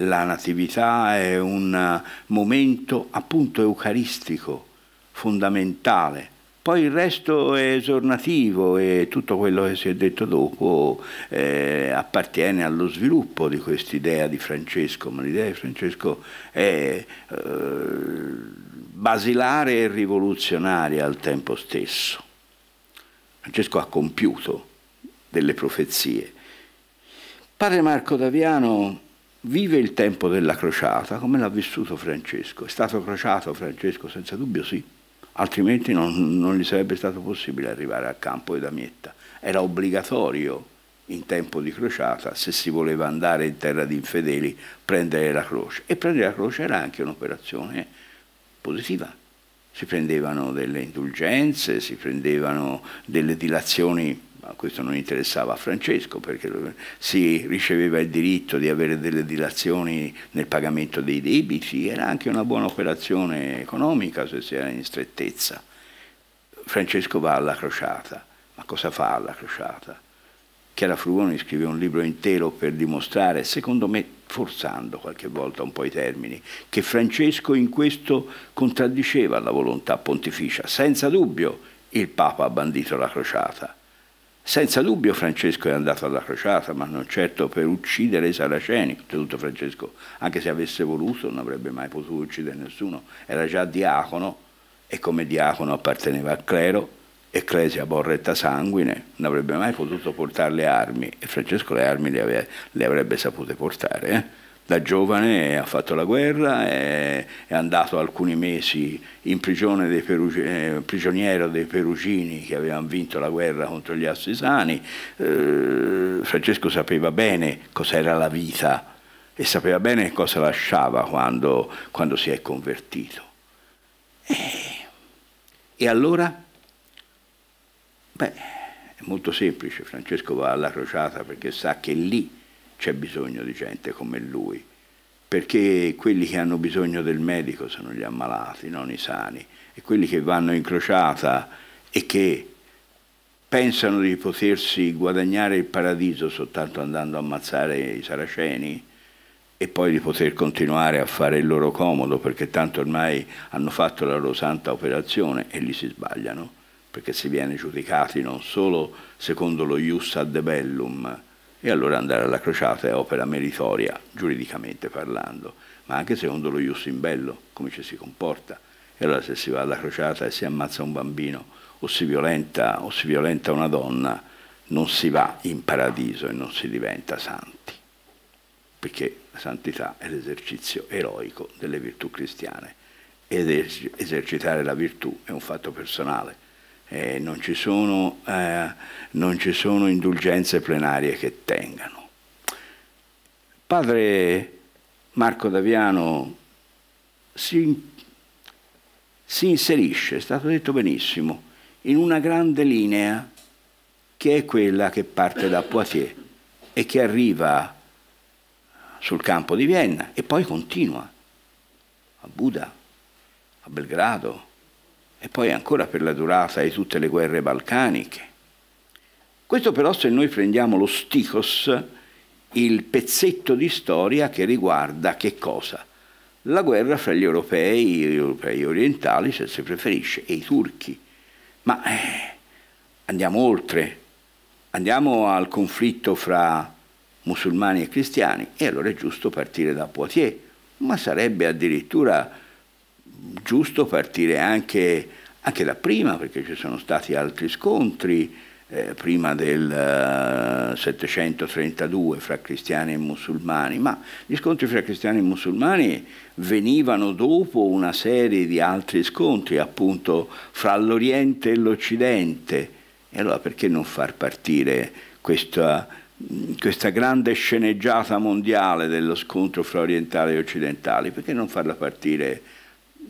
La Natività è un eh, momento appunto eucaristico, fondamentale. Poi il resto è esornativo e tutto quello che si è detto dopo eh, appartiene allo sviluppo di quest'idea di Francesco, ma l'idea di Francesco è eh, basilare e rivoluzionaria al tempo stesso. Francesco ha compiuto delle profezie. Padre Marco Daviano vive il tempo della crociata come l'ha vissuto Francesco. È stato crociato Francesco? Senza dubbio sì, altrimenti non, non gli sarebbe stato possibile arrivare al campo di Damietta. Era obbligatorio in tempo di crociata, se si voleva andare in terra di infedeli, prendere la croce. E prendere la croce era anche un'operazione positiva, si prendevano delle indulgenze, si prendevano delle dilazioni ma questo non interessava a Francesco perché si riceveva il diritto di avere delle dilazioni nel pagamento dei debiti, era anche una buona operazione economica se si era in strettezza. Francesco va alla crociata, ma cosa fa alla crociata? Chiara Frugoni scrive un libro intero per dimostrare, secondo me forzando qualche volta un po' i termini, che Francesco in questo contraddiceva la volontà pontificia. Senza dubbio il Papa ha bandito la crociata. Senza dubbio Francesco è andato alla crociata, ma non certo per uccidere i saraceni. Tutto Francesco, anche se avesse voluto, non avrebbe mai potuto uccidere nessuno. Era già diacono e come diacono apparteneva al clero Ecclesia Borretta Sanguine, non avrebbe mai potuto portare le armi e Francesco le armi le, aveva, le avrebbe sapute portare. Eh? Da giovane ha fatto la guerra, è, è andato alcuni mesi in prigione dei eh, prigioniero dei Perugini che avevano vinto la guerra contro gli Assisani. Eh, Francesco sapeva bene cos'era la vita e sapeva bene cosa lasciava quando, quando si è convertito. Eh, e allora? Beh, è molto semplice, Francesco va alla crociata perché sa che lì c'è bisogno di gente come lui, perché quelli che hanno bisogno del medico sono gli ammalati, non i sani, e quelli che vanno in crociata e che pensano di potersi guadagnare il paradiso soltanto andando a ammazzare i saraceni e poi di poter continuare a fare il loro comodo perché tanto ormai hanno fatto la loro santa operazione e lì si sbagliano perché si viene giudicati non solo secondo lo ius ad bellum, e allora andare alla crociata è opera meritoria, giuridicamente parlando, ma anche secondo lo ius in bello, come ci si comporta. E allora se si va alla crociata e si ammazza un bambino o si violenta, o si violenta una donna, non si va in paradiso e non si diventa santi, perché la santità è l'esercizio eroico delle virtù cristiane ed esercitare la virtù è un fatto personale eh, non, ci sono, eh, non ci sono indulgenze plenarie che tengano. Padre Marco Daviano si, si inserisce, è stato detto benissimo, in una grande linea che è quella che parte da Poitiers e che arriva sul campo di Vienna e poi continua a Buda, a Belgrado, e poi ancora per la durata di tutte le guerre balcaniche. Questo però se noi prendiamo lo sticos, il pezzetto di storia che riguarda che cosa? La guerra fra gli europei, gli europei orientali se si preferisce, e i turchi. Ma eh, andiamo oltre, andiamo al conflitto fra musulmani e cristiani e allora è giusto partire da Poitiers, ma sarebbe addirittura giusto partire anche, anche, da prima, perché ci sono stati altri scontri, eh, prima del uh, eh, 732 fra cristiani e musulmani, ma gli scontri fra cristiani e musulmani venivano dopo una serie di altri scontri, appunto fra l'Oriente e l'Occidente. E allora perché non far partire questa, questa grande sceneggiata mondiale dello scontro fra orientali e occidentali? Perché non farla partire?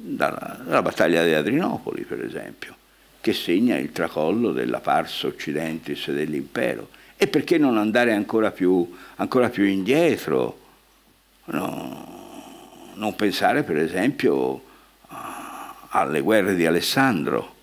dalla, dalla battaglia di Adrinopoli, per esempio, che segna il tracollo della pars occidentis dell'impero. E perché non andare ancora più, ancora più indietro? No, non pensare, per esempio, alle guerre di Alessandro,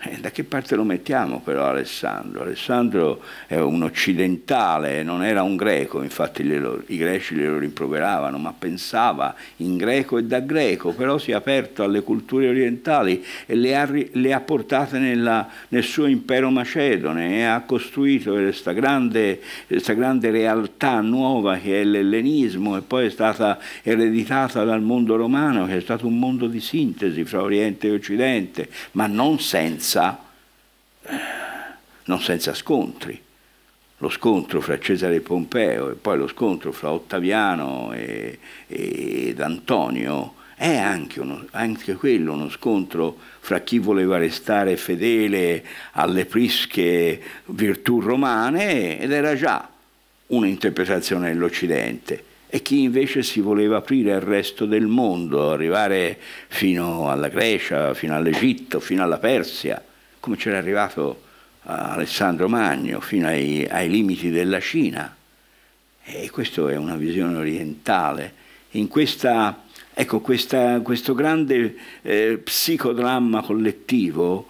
eh, da che parte lo mettiamo però Alessandro? Alessandro è un occidentale, non era un greco, infatti glielo, i greci glielo rimproveravano, ma pensava in greco e da greco, però si è aperto alle culture orientali e le ha, le ha portate nella, nel suo impero macedone e ha costruito questa grande, questa grande realtà nuova che è l'ellenismo e poi è stata ereditata dal mondo romano che è stato un mondo di sintesi fra Oriente e Occidente, ma non senza senza, eh, non senza scontri. Lo scontro fra Cesare e Pompeo e poi lo scontro fra Ottaviano e, ed Antonio è anche, uno, anche quello uno scontro fra chi voleva restare fedele alle prische virtù romane ed era già un'interpretazione dell'Occidente e chi invece si voleva aprire al resto del mondo, arrivare fino alla Grecia, fino all'Egitto, fino alla Persia, come c'era arrivato Alessandro Magno, fino ai, ai limiti della Cina. E questa è una visione orientale. In questa, ecco, questa, questo grande eh, psicodramma collettivo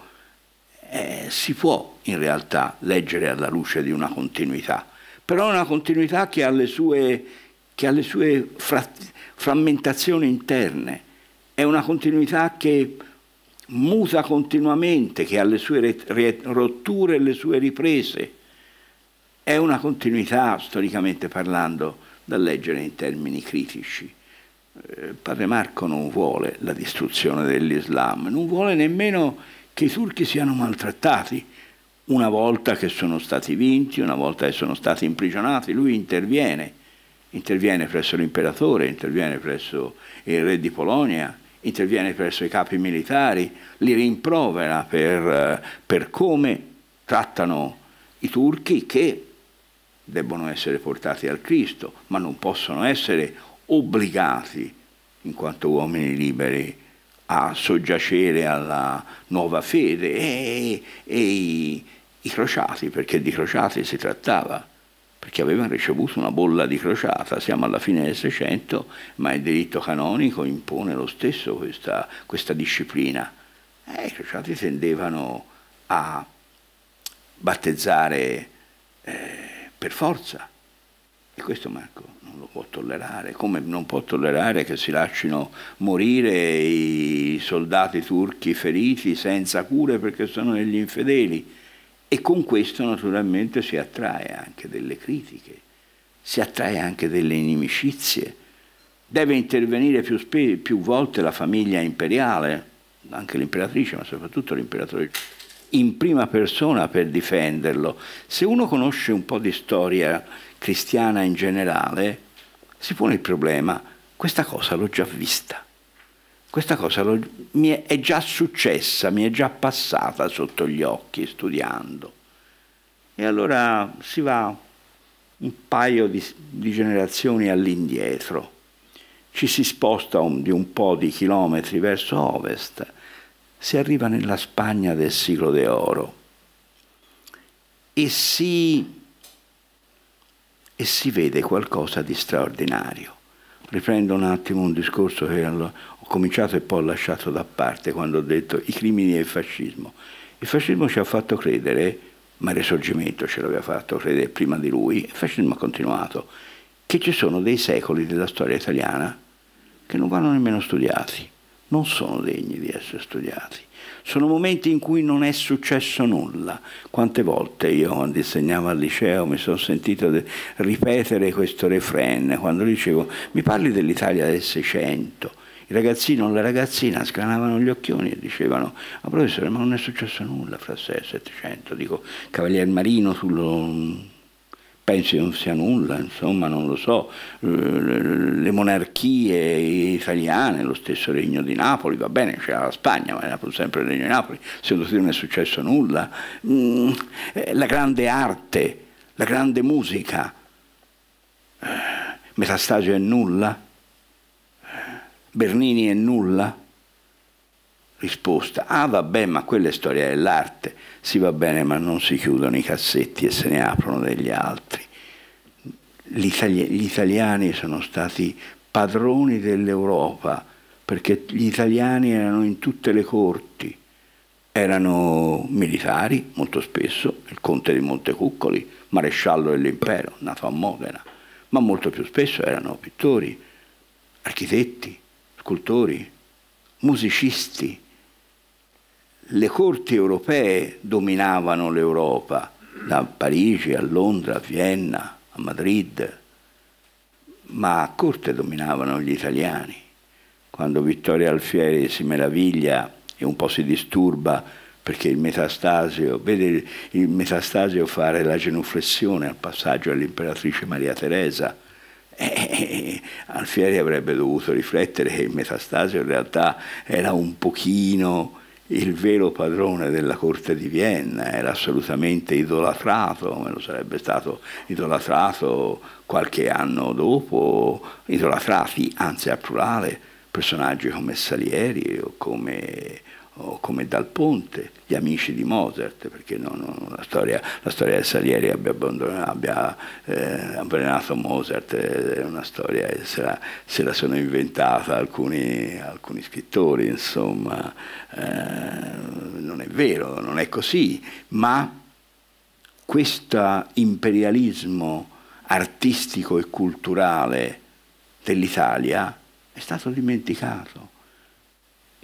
eh, si può in realtà leggere alla luce di una continuità, però una continuità che ha le sue che ha le sue frammentazioni interne, è una continuità che muta continuamente, che ha le sue rotture e le sue riprese. È una continuità, storicamente parlando, da leggere in termini critici. Eh, padre Marco non vuole la distruzione dell'Islam, non vuole nemmeno che i turchi siano maltrattati. Una volta che sono stati vinti, una volta che sono stati imprigionati, lui interviene interviene presso l'imperatore, interviene presso il re di Polonia, interviene presso i capi militari, li rimprovera per, eh, per come trattano i turchi che debbono essere portati al Cristo, ma non possono essere obbligati, in quanto uomini liberi, a soggiacere alla nuova fede e, e i, i crociati, perché di crociati si trattava perché avevano ricevuto una bolla di crociata, siamo alla fine del Seicento, ma il diritto canonico impone lo stesso questa, questa disciplina. Eh, I crociati tendevano a battezzare eh, per forza e questo Marco non lo può tollerare, come non può tollerare che si lasciano morire i soldati turchi feriti senza cure perché sono degli infedeli e con questo naturalmente si attrae anche delle critiche, si attrae anche delle inimicizie. Deve intervenire più, più volte la famiglia imperiale, anche l'imperatrice, ma soprattutto l'imperatore, in prima persona per difenderlo. Se uno conosce un po' di storia cristiana in generale, si pone il problema, questa cosa l'ho già vista. Questa cosa lo, mi è, è già successa, mi è già passata sotto gli occhi studiando. E allora si va un paio di, di generazioni all'indietro, ci si sposta un, di un po' di chilometri verso ovest, si arriva nella Spagna del siglo d'oro e si, e si vede qualcosa di straordinario. Riprendo un attimo un discorso che cominciato e poi ho lasciato da parte quando ho detto i crimini e il fascismo. Il fascismo ci ha fatto credere, ma il risorgimento ce l'aveva fatto credere prima di lui, il fascismo ha continuato, che ci sono dei secoli della storia italiana che non vanno nemmeno studiati, non sono degni di essere studiati. Sono momenti in cui non è successo nulla. Quante volte io quando insegnavo al liceo mi sono sentito ripetere questo refrain, quando dicevo mi parli dell'Italia del Seicento, il ragazzino o la ragazzina scanavano gli occhioni e dicevano ma professore ma non è successo nulla fra 6 e 700 dico Cavalier Marino sullo penso che non sia nulla, insomma non lo so, le monarchie italiane, lo stesso regno di Napoli, va bene, c'era la Spagna, ma era sempre il regno di Napoli, secondo te non è successo nulla, mm, eh, la grande arte, la grande musica, eh, metastasio è nulla? Bernini è nulla? Risposta, ah vabbè ma quella è storia dell'arte, sì va bene ma non si chiudono i cassetti e se ne aprono degli altri. gli, itali gli italiani sono stati padroni dell'Europa perché gli italiani erano in tutte le corti, erano militari molto spesso, il conte di Montecuccoli, maresciallo dell'impero, nato a Modena, ma molto più spesso erano pittori, architetti, scultori, musicisti. Le corti europee dominavano l'Europa, da Parigi a Londra, a Vienna, a Madrid, ma a corte dominavano gli italiani. Quando Vittorio Alfieri si meraviglia e un po' si disturba perché il metastasio, vede il metastasio fare la genuflessione al passaggio all'imperatrice Maria Teresa, eh, eh, eh, Alfieri avrebbe dovuto riflettere che Metastasio in realtà era un pochino il vero padrone della corte di Vienna, era assolutamente idolatrato, come lo sarebbe stato idolatrato qualche anno dopo, idolatrati anzi al plurale personaggi come Salieri o come o come Dal Ponte, gli amici di Mozart, perché non, non, la, storia, la, storia, del Salieri abbia, abbia eh, avvelenato Mozart eh, è una storia che se la, se la sono inventata alcuni, alcuni scrittori, insomma, eh, non è vero, non è così, ma questo imperialismo artistico e culturale dell'Italia è stato dimenticato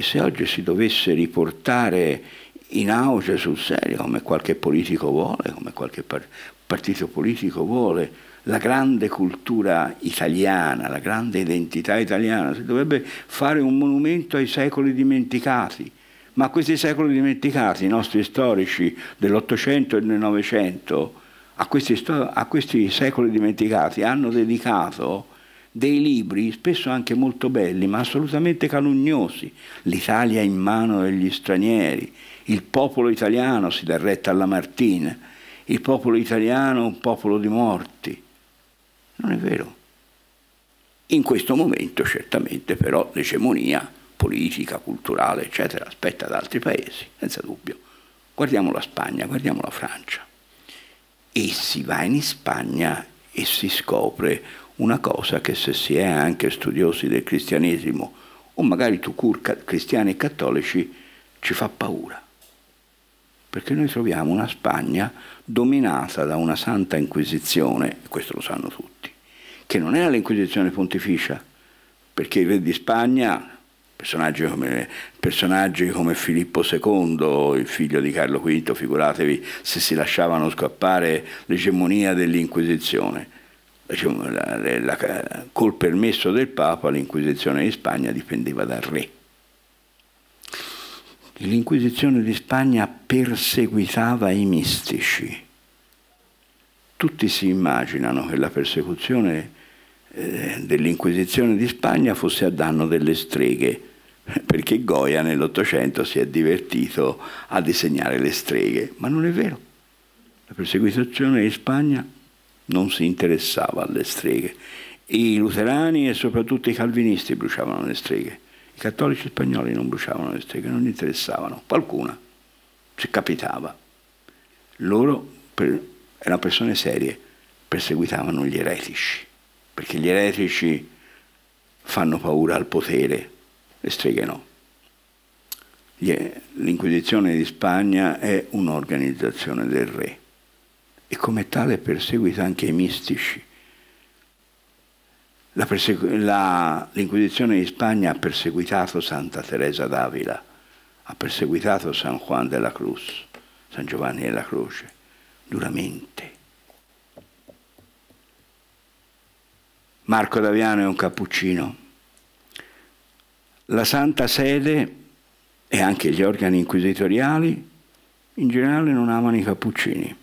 se oggi si dovesse riportare in auge sul serio, come qualche politico vuole, come qualche par partito politico vuole, la grande cultura italiana, la grande identità italiana, si dovrebbe fare un monumento ai secoli dimenticati. Ma questi secoli dimenticati, i nostri storici dell'Ottocento e del Novecento, a questi, secoli dimenticati hanno dedicato dei libri, spesso anche molto belli, ma assolutamente calunniosi. L'Italia in mano degli stranieri, il popolo italiano si dà retta alla Martina, il popolo italiano un popolo di morti. Non è vero. In questo momento certamente però l'egemonia politica, culturale, eccetera, aspetta ad altri paesi, senza dubbio. Guardiamo la Spagna, guardiamo la Francia. E si va in Spagna e si scopre una cosa che se si è anche studiosi del cristianesimo o magari tu cur cristiani e cattolici ci fa paura. Perché noi troviamo una Spagna dominata da una santa inquisizione, questo lo sanno tutti, che non era l'inquisizione pontificia, perché i re di Spagna, personaggi come, personaggi come Filippo II, il figlio di Carlo V, figuratevi se si lasciavano scappare l'egemonia dell'inquisizione, diciamo, la, la, col permesso del Papa l'Inquisizione di Spagna dipendeva dal re. L'Inquisizione di Spagna perseguitava i mistici. Tutti si immaginano che la persecuzione eh, dell'Inquisizione di Spagna fosse a danno delle streghe, perché Goya nell'Ottocento si è divertito a disegnare le streghe, ma non è vero. La persecuzione di Spagna non si interessava alle streghe. I luterani e soprattutto i calvinisti bruciavano le streghe. I cattolici spagnoli non bruciavano le streghe, non interessavano. Qualcuna, se capitava. Loro per, erano persone serie, perseguitavano gli eretici, perché gli eretici fanno paura al potere, le streghe no. L'Inquisizione di Spagna è un'organizzazione del re e come tale perseguita anche i mistici. L'Inquisizione di Spagna ha perseguitato Santa Teresa d'Avila, ha perseguitato San Juan della la Cruz, San Giovanni della Croce, duramente. Marco Daviano è un cappuccino. La Santa Sede e anche gli organi inquisitoriali in generale non amano i cappuccini.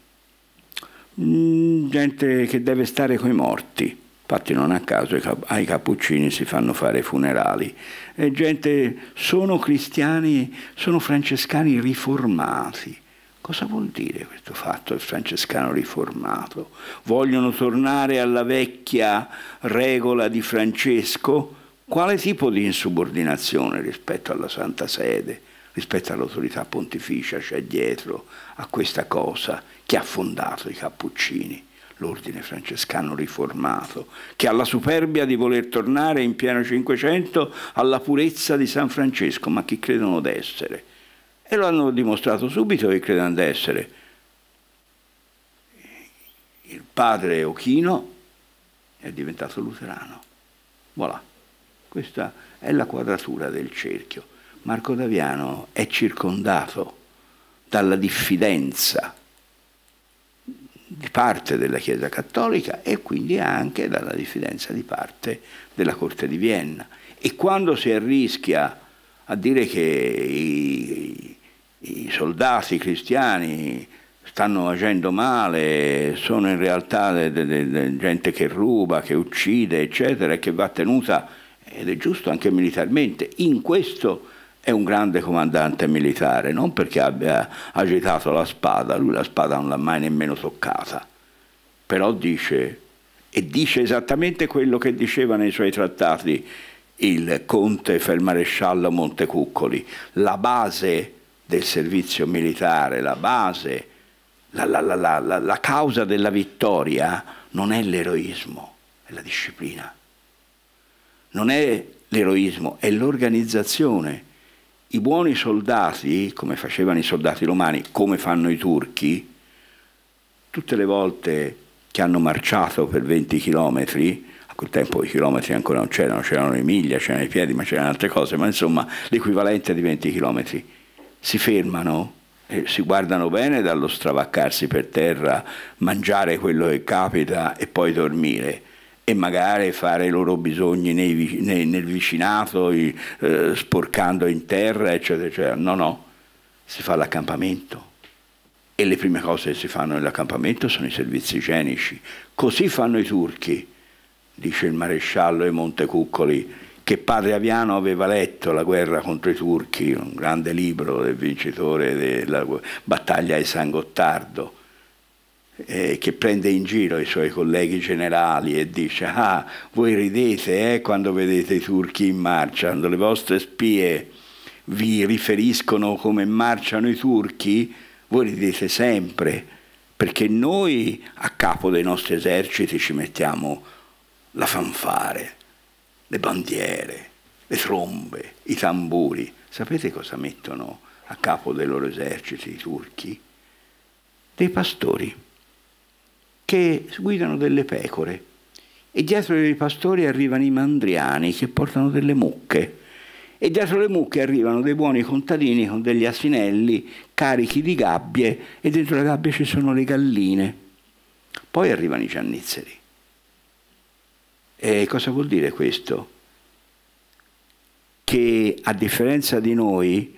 Mm, gente che deve stare coi morti. Infatti non a caso ai cappuccini si fanno fare funerali. E gente, sono cristiani, sono francescani riformati. Cosa vuol dire questo fatto del francescano riformato? Vogliono tornare alla vecchia regola di Francesco? Quale tipo di insubordinazione rispetto alla Santa Sede, rispetto all'autorità pontificia c'è dietro, a questa cosa che ha fondato i Cappuccini, l'ordine francescano riformato, che ha la superbia di voler tornare in pieno Cinquecento alla purezza di San Francesco, ma chi credono d'essere? E lo hanno dimostrato subito che credono d'essere. Il padre Ochino è diventato luterano. Voilà, questa è la quadratura del cerchio. Marco Daviano è circondato dalla diffidenza di parte della Chiesa Cattolica e quindi anche dalla diffidenza di parte della Corte di Vienna. E quando si arrischia a dire che i, i soldati cristiani stanno agendo male, sono in realtà de, de, de, gente che ruba, che uccide, eccetera, e che va tenuta, ed è giusto anche militarmente, in questo è un grande comandante militare, non perché abbia agitato la spada, lui la spada non l'ha mai nemmeno toccata, però dice, e dice esattamente quello che diceva nei suoi trattati il conte Fermaresciallo Montecuccoli, la base del servizio militare, la base, la, la, la, la causa della vittoria non è l'eroismo, è la disciplina, non è l'eroismo, è l'organizzazione i buoni soldati, come facevano i soldati romani, come fanno i turchi, tutte le volte che hanno marciato per 20 chilometri, a quel tempo i chilometri ancora non c'erano, c'erano le miglia, c'erano i piedi, ma c'erano altre cose, ma insomma l'equivalente di 20 chilometri, si fermano e si guardano bene dallo stravaccarsi per terra, mangiare quello che capita e poi dormire e magari fare i loro bisogni nei, nei, nel vicinato, i, eh, sporcando in terra, eccetera, eccetera. No, no, si fa l'accampamento. E le prime cose che si fanno nell'accampamento sono i servizi igienici. Così fanno i turchi, dice il maresciallo e Montecuccoli, che padre Aviano aveva letto La guerra contro i turchi, un grande libro del vincitore della battaglia di San Gottardo eh, che prende in giro i suoi colleghi generali e dice ah voi ridete eh, quando vedete i turchi in marcia, quando le vostre spie vi riferiscono come marciano i turchi, voi ridete sempre, perché noi a capo dei nostri eserciti ci mettiamo la fanfare, le bandiere, le trombe, i tamburi. Sapete cosa mettono a capo dei loro eserciti i turchi? Dei pastori che guidano delle pecore e dietro i pastori arrivano i mandriani che portano delle mucche e dietro le mucche arrivano dei buoni contadini con degli asinelli carichi di gabbie e dentro le gabbie ci sono le galline. Poi arrivano i giannizzeri. E cosa vuol dire questo? Che a differenza di noi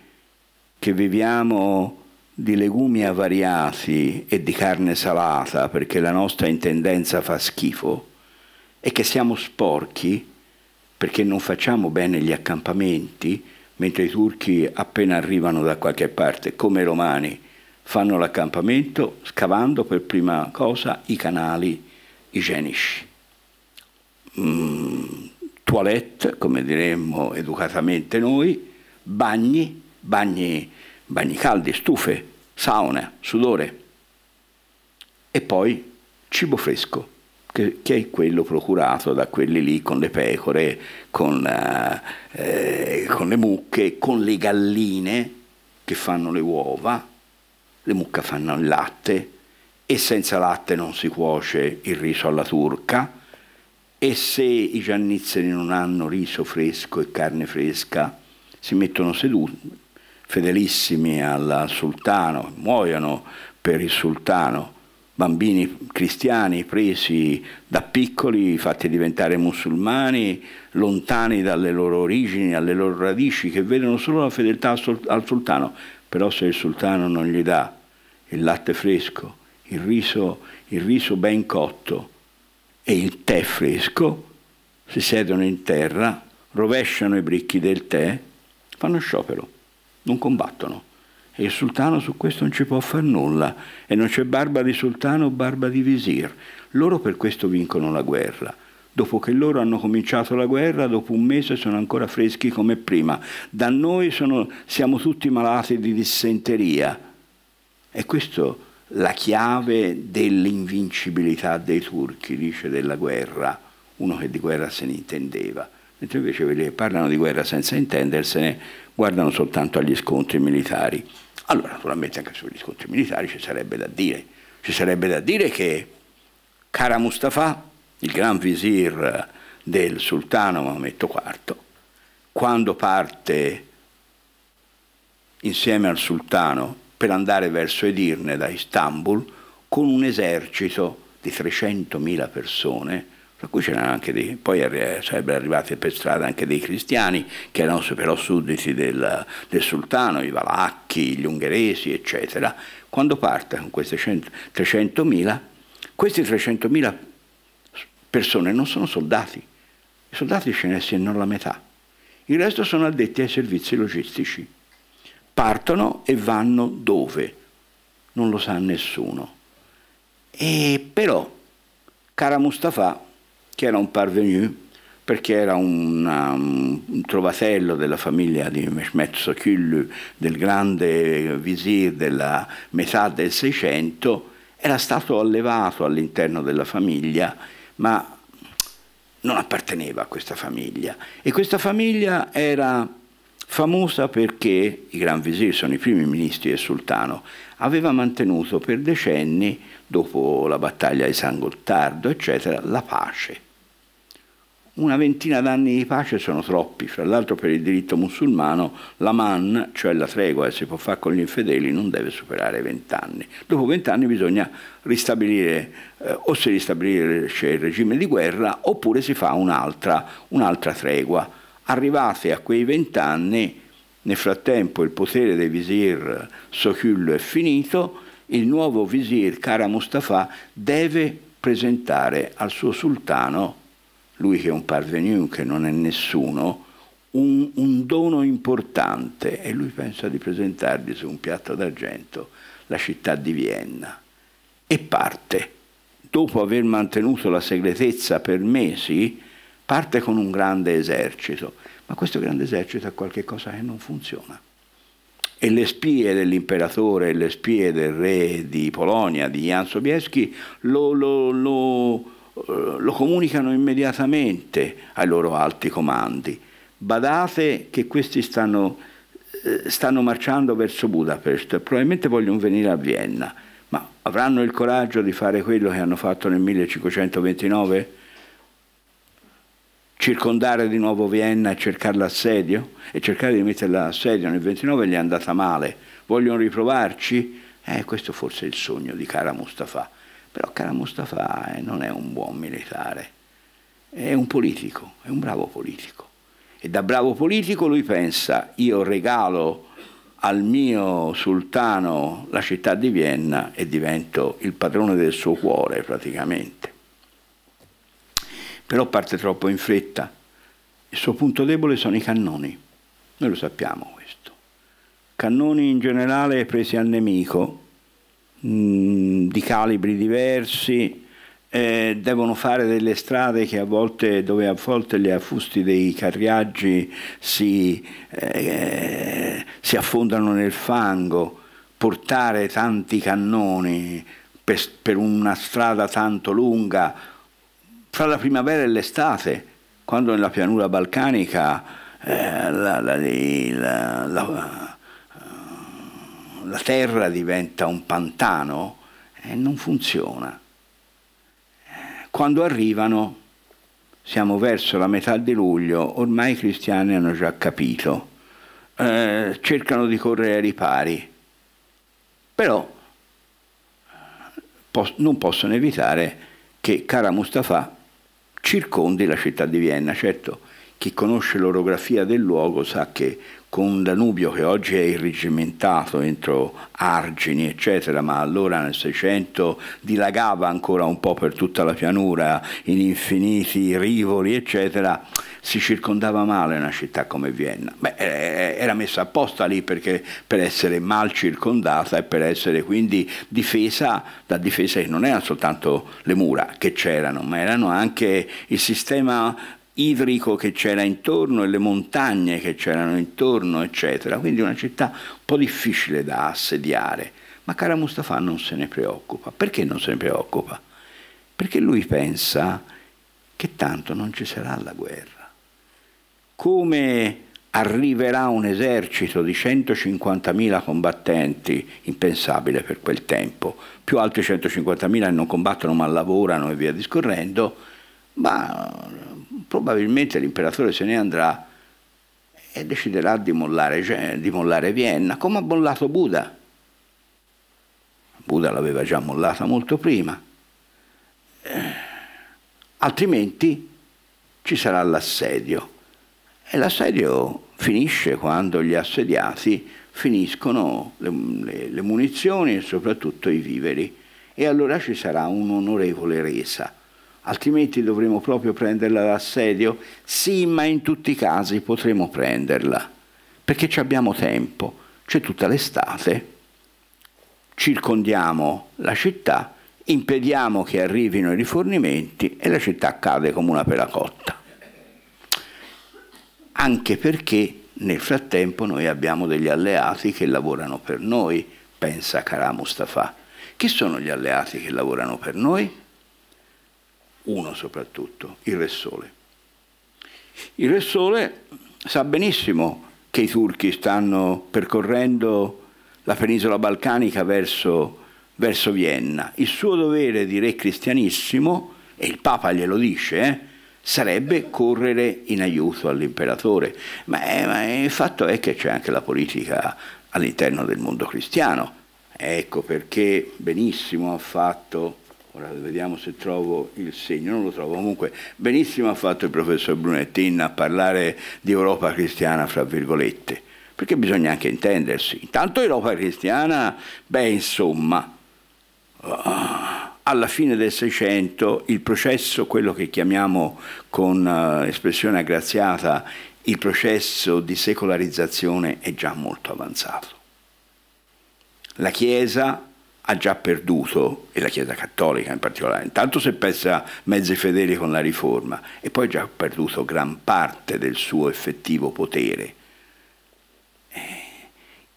che viviamo di legumi avariati e di carne salata perché la nostra intendenza fa schifo e che siamo sporchi perché non facciamo bene gli accampamenti mentre i turchi appena arrivano da qualche parte come i romani fanno l'accampamento scavando per prima cosa i canali igienici mm, toilette come diremmo educatamente noi bagni bagni bagni caldi, stufe, sauna, sudore e poi cibo fresco, che, che è quello procurato da quelli lì con le pecore, con, eh, eh, con le mucche, con le galline che fanno le uova, le mucche fanno il latte e senza latte non si cuoce il riso alla turca e se i giannizzeri non hanno riso fresco e carne fresca si mettono seduti, fedelissimi al sultano, muoiono per il sultano, bambini cristiani presi da piccoli, fatti diventare musulmani, lontani dalle loro origini, alle loro radici, che vedono solo la fedeltà al sultano, però se il sultano non gli dà il latte fresco, il riso, il riso ben cotto e il tè fresco, si sedono in terra, rovesciano i bricchi del tè, fanno sciopero non combattono. E il sultano su questo non ci può far nulla e non c'è barba di sultano o barba di visir. Loro per questo vincono la guerra. Dopo che loro hanno cominciato la guerra, dopo un mese sono ancora freschi come prima. Da noi sono, siamo tutti malati di dissenteria. E questa è la chiave dell'invincibilità dei turchi, dice, della guerra, uno che di guerra se ne intendeva mentre invece quelli che parlano di guerra senza intendersene guardano soltanto agli scontri militari. Allora, naturalmente anche sugli scontri militari ci sarebbe da dire. Ci sarebbe da dire che Cara Mustafa, il gran visir del sultano Maometto IV, quando parte insieme al sultano per andare verso Edirne da Istanbul, con un esercito di 300.000 persone, per cui c'erano anche dei, poi sarebbero arrivati per strada anche dei cristiani che erano però sudditi del, del sultano, i valacchi, gli ungheresi, eccetera. Quando parte con queste 300.000, queste 300.000 persone non sono soldati, i soldati ce ne sono la metà, il resto sono addetti ai servizi logistici. Partono e vanno dove? Non lo sa nessuno. E però, cara Mustafa, che era un parvenu, perché era una, un trovatello della famiglia di Mehmet Sokullu, del grande visir della metà del Seicento, era stato allevato all'interno della famiglia, ma non apparteneva a questa famiglia. E questa famiglia era famosa perché i Gran Visir sono i primi ministri del sultano, aveva mantenuto per decenni, dopo la battaglia di San Gottardo, eccetera, la pace una ventina d'anni di pace sono troppi, fra l'altro per il diritto musulmano la man, cioè la tregua che si può fare con gli infedeli, non deve superare vent'anni. Dopo vent'anni bisogna ristabilire, eh, o si ristabilisce il regime di guerra oppure si fa un'altra, un'altra tregua. Arrivati a quei vent'anni, nel frattempo il potere dei visir Sochullo è finito, il nuovo visir Kara Mustafa deve presentare al suo sultano lui che è un parvenu, che non è nessuno, un, un dono importante e lui pensa di presentargli su un piatto d'argento la città di Vienna e parte. Dopo aver mantenuto la segretezza per mesi, parte con un grande esercito, ma questo grande esercito ha qualche cosa che non funziona. E le spie dell'imperatore e le spie del re di Polonia, di Jan Sobieski, lo, lo, lo eh, lo comunicano immediatamente ai loro alti comandi. Badate che questi stanno, eh, stanno marciando verso Budapest, probabilmente vogliono venire a Vienna, ma avranno il coraggio di fare quello che hanno fatto nel 1529? circondare di nuovo Vienna e cercare l'assedio e cercare di metterla assedio nel 29 gli è andata male, vogliono riprovarci? Eh, questo forse è il sogno di cara Mustafa. Però cara Mustafa eh, non è un buon militare, è un politico, è un bravo politico. E da bravo politico lui pensa, io regalo al mio sultano la città di Vienna e divento il padrone del suo cuore praticamente. Però parte troppo in fretta. Il suo punto debole sono i cannoni, noi lo sappiamo questo. Cannoni in generale presi al nemico Mm, di calibri diversi, eh, devono fare delle strade a volte, dove a volte gli affusti dei carriaggi si, eh, si affondano nel fango, portare tanti cannoni per, per una strada tanto lunga, fra la primavera e l'estate, quando nella pianura balcanica eh, la, la, la, la terra diventa un pantano e non funziona. Quando arrivano, siamo verso la metà di luglio, ormai i cristiani hanno già capito, eh, cercano di correre ai ripari, però eh, pos non possono evitare che Cara Mustafa circondi la città di Vienna, certo chi conosce l'orografia del luogo sa che con un Danubio che oggi è irrigimentato entro argini, eccetera, ma allora nel Seicento dilagava ancora un po' per tutta la pianura, in infiniti rivoli, eccetera, si circondava male una città come Vienna. Beh, eh, eh, era messa apposta lì perché, per essere mal circondata e per essere quindi difesa da difese che non erano soltanto le mura che c'erano, ma erano anche il sistema idrico che c'era intorno e le montagne che c'erano intorno, eccetera. Quindi una città un po' difficile da assediare. Ma cara Mustafa non se ne preoccupa. Perché non se ne preoccupa? Perché lui pensa che tanto non ci sarà la guerra. Come arriverà un esercito di 150.000 combattenti, impensabile per quel tempo, più altri 150.000 non combattono ma lavorano e via discorrendo, ma probabilmente l'imperatore se ne andrà e deciderà di mollare, cioè, di mollare Vienna, come ha mollato Buda. Buda l'aveva già mollata molto prima. Eh, altrimenti ci sarà l'assedio. E l'assedio finisce quando gli assediati finiscono le, le, le munizioni e soprattutto i viveri. E allora ci sarà un'onorevole resa altrimenti dovremo proprio prenderla d'assedio? Sì, ma in tutti i casi potremo prenderla, perché ci abbiamo tempo, c'è tutta l'estate, circondiamo la città, impediamo che arrivino i rifornimenti e la città cade come una pelacotta. Anche perché nel frattempo noi abbiamo degli alleati che lavorano per noi, pensa Cara Mustafa. Chi sono gli alleati che lavorano per noi? uno soprattutto, il Re Sole. Il Re Sole sa benissimo che i turchi stanno percorrendo la penisola balcanica verso, verso Vienna. Il suo dovere di re cristianissimo, e il Papa glielo dice, eh, sarebbe correre in aiuto all'imperatore. Ma, eh, ma, il fatto è che c'è anche la politica all'interno del mondo cristiano. Ecco perché benissimo ha fatto Ora vediamo se trovo il segno, non lo trovo. Comunque, benissimo ha fatto il professor Brunettin a parlare di Europa cristiana, fra virgolette, perché bisogna anche intendersi. Intanto Europa cristiana, beh, insomma, ah, alla fine del Seicento il processo, quello che chiamiamo con eh, espressione aggraziata il processo di secolarizzazione, è già molto avanzato. La Chiesa ha già perduto, e la Chiesa Cattolica in particolare, intanto si è persa mezzi fedeli con la riforma e poi ha già perduto gran parte del suo effettivo potere. Eh,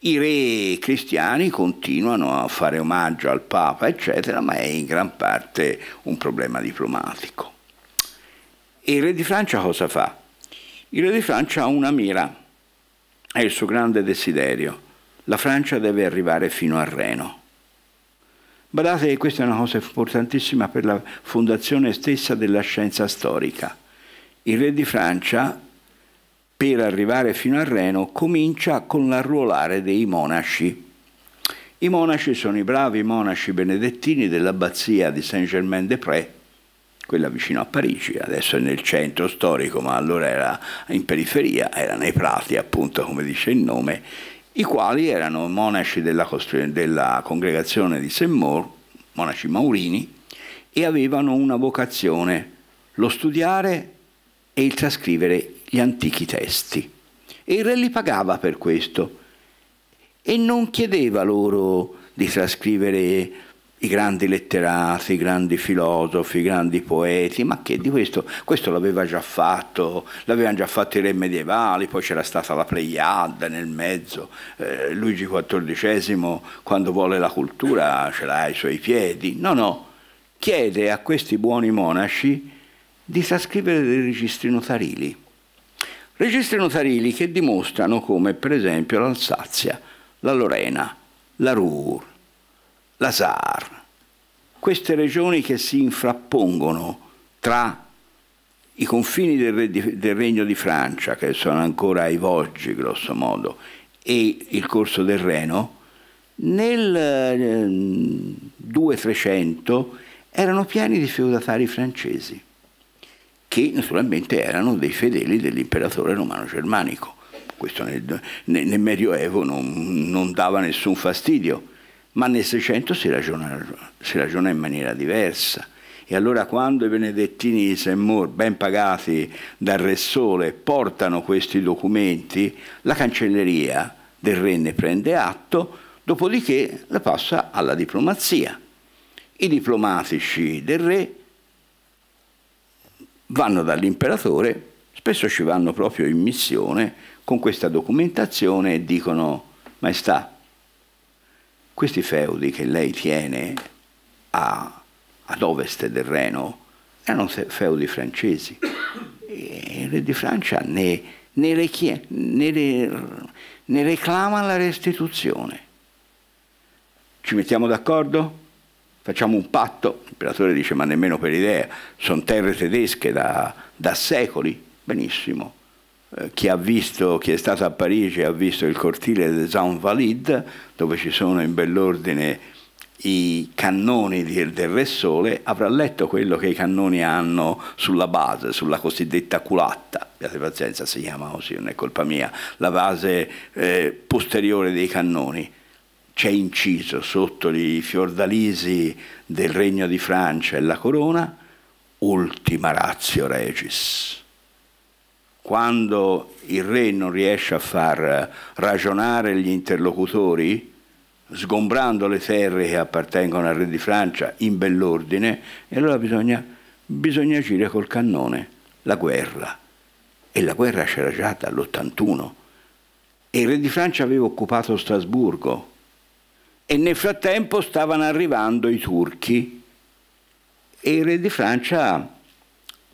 I re cristiani continuano a fare omaggio al Papa, eccetera, ma è in gran parte un problema diplomatico. E il re di Francia cosa fa? Il re di Francia ha una mira, è il suo grande desiderio. La Francia deve arrivare fino a Reno Guardate che questa è una cosa importantissima per la fondazione stessa della scienza storica. Il re di Francia, per arrivare fino a Reno, comincia con l'arruolare dei monaci. I monaci sono i bravi monaci benedettini dell'abbazia di Saint-Germain-des-Prés, quella vicino a Parigi, adesso è nel centro storico, ma allora era in periferia, era nei prati, appunto, come dice il nome, i quali erano monaci della, della congregazione di Saint-Maur, monaci maurini, e avevano una vocazione, lo studiare e il trascrivere gli antichi testi. E il re li pagava per questo e non chiedeva loro di trascrivere i grandi letterati, i grandi filosofi, i grandi poeti, ma che di questo, questo l'aveva già fatto, l'avevano già fatto i re medievali, poi c'era stata la Pleiade nel mezzo, eh, Luigi XIV quando vuole la cultura ce l'ha ai suoi piedi, no no, chiede a questi buoni monaci di trascrivere dei registri notarili, registri notarili che dimostrano come per esempio l'Alsazia, la Lorena, la Ruhr, la SAR. Queste regioni che si infrappongono tra i confini del, re di, del, Regno di Francia, che sono ancora ai Vosgi grosso modo, e il corso del Reno, nel eh, 2-300 erano pieni di feudatari francesi, che naturalmente erano dei fedeli dell'imperatore romano germanico. Questo nel, nel, nel Medioevo non, non dava nessun fastidio ma nel 600 si ragiona, si ragiona in maniera diversa. E allora quando i benedettini di Saint Semmor, ben pagati dal Re Sole, portano questi documenti, la cancelleria del re ne prende atto, dopodiché la passa alla diplomazia. I diplomatici del re vanno dall'imperatore, spesso ci vanno proprio in missione, con questa documentazione e dicono, maestà, questi feudi che lei tiene a, ad ovest del Reno erano feudi francesi. E il re di Francia ne, ne, rechie, ne, ne reclama la restituzione. Ci mettiamo d'accordo? Facciamo un patto? L'imperatore dice ma nemmeno per idea, sono terre tedesche da, da secoli. Benissimo eh, chi ha visto, chi è stato a Parigi ha visto il cortile de Jean-Valide, dove ci sono in bell'ordine i cannoni del, del Re Sole, avrà letto quello che i cannoni hanno sulla base, sulla cosiddetta culatta, abbiate pazienza si chiama così, non è colpa mia, la base eh, posteriore dei cannoni. C'è inciso sotto i fiordalisi del Regno di Francia e la corona, ultima ratio regis quando il re non riesce a far ragionare gli interlocutori, sgombrando le terre che appartengono al re di Francia in bell'ordine, e allora bisogna, bisogna agire col cannone, la guerra. E la guerra c'era già dall'81. E il re di Francia aveva occupato Strasburgo. E nel frattempo stavano arrivando i turchi. E il re di Francia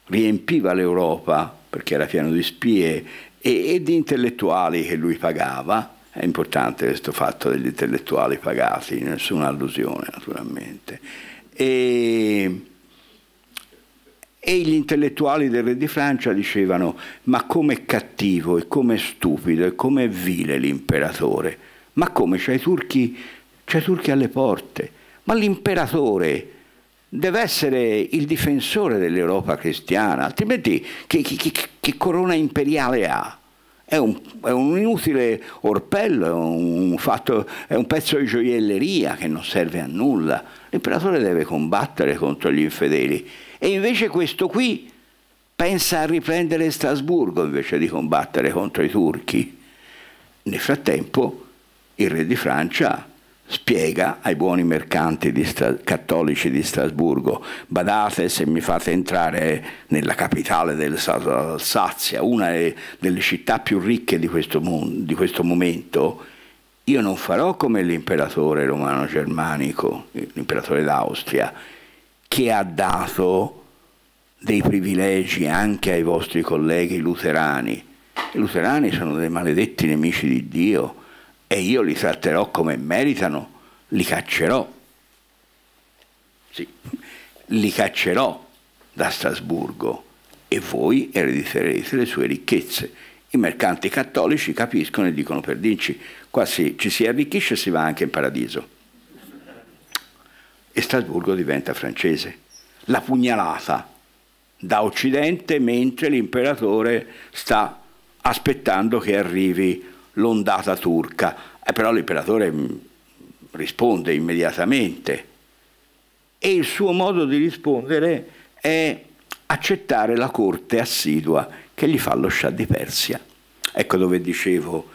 riempiva l'Europa perché era pieno di spie e, e di intellettuali che lui pagava, è importante questo fatto degli intellettuali pagati, nessuna allusione naturalmente, e, e gli intellettuali del re di Francia dicevano ma com'è cattivo e com'è stupido e com'è vile l'imperatore, ma come c'è i turchi, c'è i turchi alle porte, ma l'imperatore deve essere il difensore dell'Europa cristiana, altrimenti che, che, che, che corona imperiale ha? È un, è un, inutile orpello, è un, fatto, è un pezzo di gioielleria che non serve a nulla. L'imperatore deve combattere contro gli infedeli e invece questo qui pensa a riprendere Strasburgo invece di combattere contro i turchi. Nel frattempo il re di Francia spiega ai buoni mercanti di cattolici di Strasburgo, badate se mi fate entrare nella capitale dell'Alsazia, una delle città più ricche di questo, mondo, di questo momento, io non farò come l'imperatore romano germanico, l'imperatore d'Austria, che ha dato dei privilegi anche ai vostri colleghi luterani. I luterani sono dei maledetti nemici di Dio e io li tratterò come meritano, li caccerò. Sì, li caccerò da Strasburgo e voi erediterete le sue ricchezze. I mercanti cattolici capiscono e dicono per dirci, qua si, ci si arricchisce e si va anche in paradiso. E Strasburgo diventa francese. La pugnalata da Occidente mentre l'imperatore sta aspettando che arrivi l'ondata turca. Eh, però l'imperatore mm, risponde immediatamente e il suo modo di rispondere è accettare la corte assidua che gli fa lo scià di Persia. Ecco dove dicevo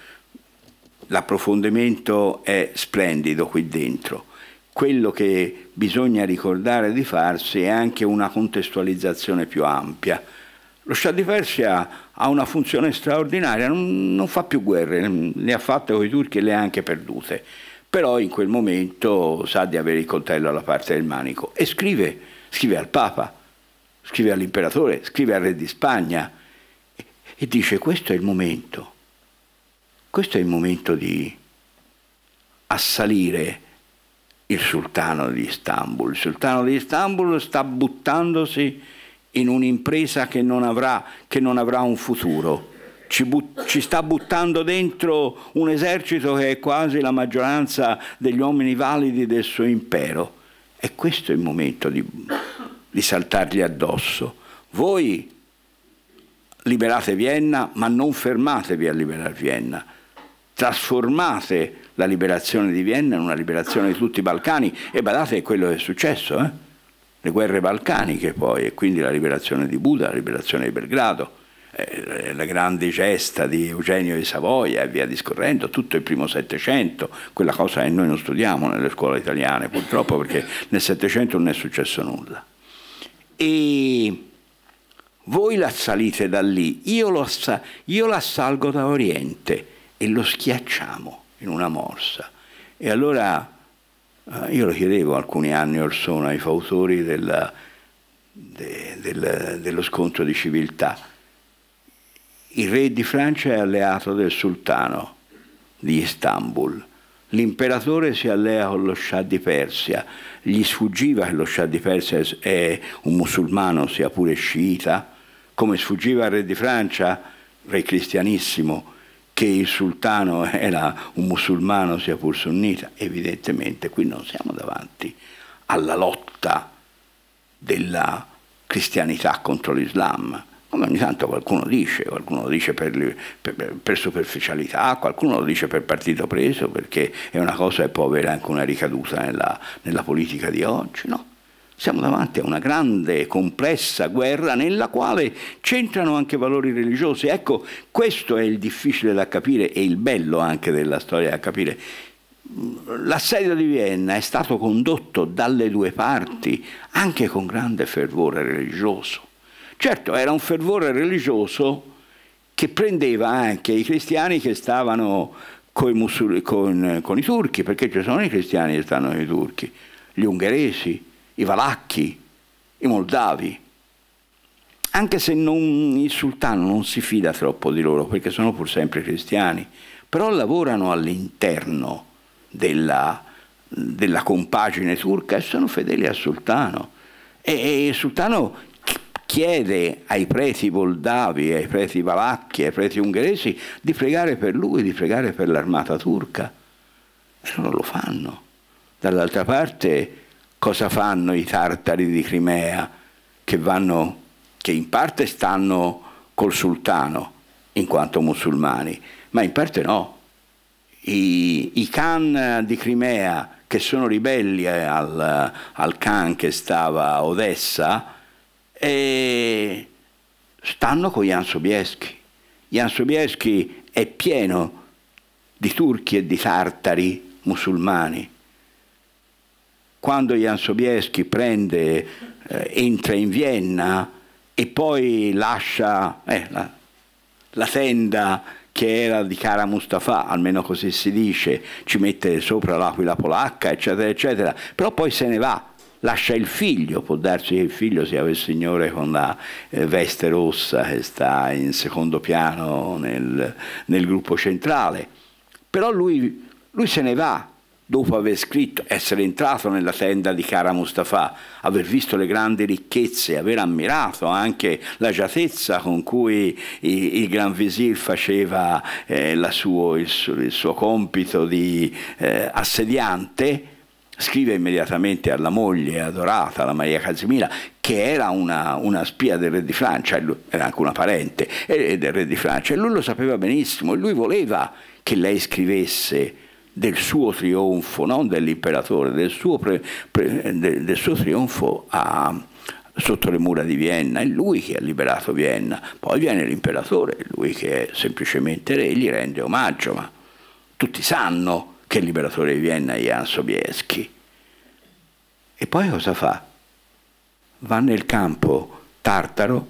l'approfondimento è splendido qui dentro. Quello che bisogna ricordare di farsi è anche una contestualizzazione più ampia. Lo Shah di Persia ha una funzione straordinaria, non, non fa più guerre, ne ha fatte con i turchi e le ha anche perdute, però in quel momento sa di avere il coltello alla parte del manico e scrive, scrive al Papa, scrive all'imperatore, scrive al re di Spagna e, e dice questo è il momento, questo è il momento di assalire il sultano di Istanbul. Il sultano di Istanbul sta buttandosi in un'impresa che, che non avrà un futuro. Ci, ci, sta buttando dentro un esercito che è quasi la maggioranza degli uomini validi del suo impero. E questo è il momento di, di saltargli addosso. Voi liberate Vienna, ma non fermatevi a liberare Vienna. Trasformate la liberazione di Vienna in una liberazione di tutti i Balcani e badate è quello che è successo. Eh? le guerre balcaniche poi, e quindi la liberazione di Buda, la liberazione di Belgrado, eh, la grande gesta di Eugenio di Savoia e via discorrendo, tutto il primo Settecento, quella cosa che noi non studiamo nelle scuole italiane purtroppo perché nel Settecento non è successo nulla. E voi la salite da lì, io, lo, io la salgo da Oriente e lo schiacciamo in una morsa. E allora eh, io lo chiedevo alcuni anni or sono ai fautori della, de, del, dello scontro di civiltà. Il re di Francia è alleato del sultano di Istanbul, l'imperatore si allea con lo scià di Persia, gli sfuggiva che lo scià di Persia è un musulmano, sia pure sciita, come sfuggiva al re di Francia, re cristianissimo, che il sultano era un musulmano sia pur sunnita, evidentemente qui non siamo davanti alla lotta della cristianità contro l'Islam, come ogni tanto qualcuno dice, qualcuno lo dice per, per, per, superficialità, qualcuno lo dice per partito preso, perché è una cosa che può avere anche una ricaduta nella, nella politica di oggi, no? Siamo davanti a una grande e complessa guerra nella quale c'entrano anche valori religiosi. Ecco, questo è il difficile da capire e il bello anche della storia da capire. L'assedio di Vienna è stato condotto dalle due parti anche con grande fervore religioso. Certo, era un fervore religioso che prendeva anche i cristiani che stavano con, con, con i turchi, perché ci sono i cristiani che stanno con i turchi, gli ungheresi, i valacchi, i moldavi, anche se non, il sultano non si fida troppo di loro perché sono pur sempre cristiani, però lavorano all'interno della, della, compagine turca e sono fedeli al sultano. E, e il sultano chiede ai preti moldavi, ai preti valacchi, ai preti ungheresi di pregare per lui, di pregare per l'armata turca. E loro lo fanno. Dall'altra parte cosa fanno i tartari di Crimea che, vanno, che in parte stanno col sultano in quanto musulmani, ma in parte no. I, i Khan di Crimea che sono ribelli eh, al, al Khan che stava a Odessa e stanno con Jan Sobieski. Jan Sobieski è pieno di turchi e di tartari musulmani quando Jan Sobieski prende, eh, entra in Vienna e poi lascia eh, la, la tenda che era di cara Mustafa, almeno così si dice, ci mette sopra l'aquila polacca, eccetera, eccetera, però poi se ne va, lascia il figlio, può darsi che il figlio sia quel signore con la eh, veste rossa che sta in secondo piano nel, nel gruppo centrale, però lui, lui se ne va, dopo aver scritto, essere entrato nella tenda di Cara Mustafa, aver visto le grandi ricchezze, aver ammirato anche l'agiatezza con cui il, il Gran Visir faceva eh, suo, il, suo, il, suo, compito di eh, assediante, scrive immediatamente alla moglie adorata, la Maria Casimira, che era una, una, spia del re di Francia, era anche una parente del re di Francia, e lui lo sapeva benissimo, e lui voleva che lei scrivesse del suo trionfo, non dell'imperatore, del, del, del suo trionfo a, sotto le mura di Vienna, è lui che ha liberato Vienna, poi viene l'imperatore, è lui che è semplicemente re, gli rende omaggio, ma tutti sanno che il liberatore di Vienna è Jan Sobieski. E poi cosa fa? Va nel campo tartaro,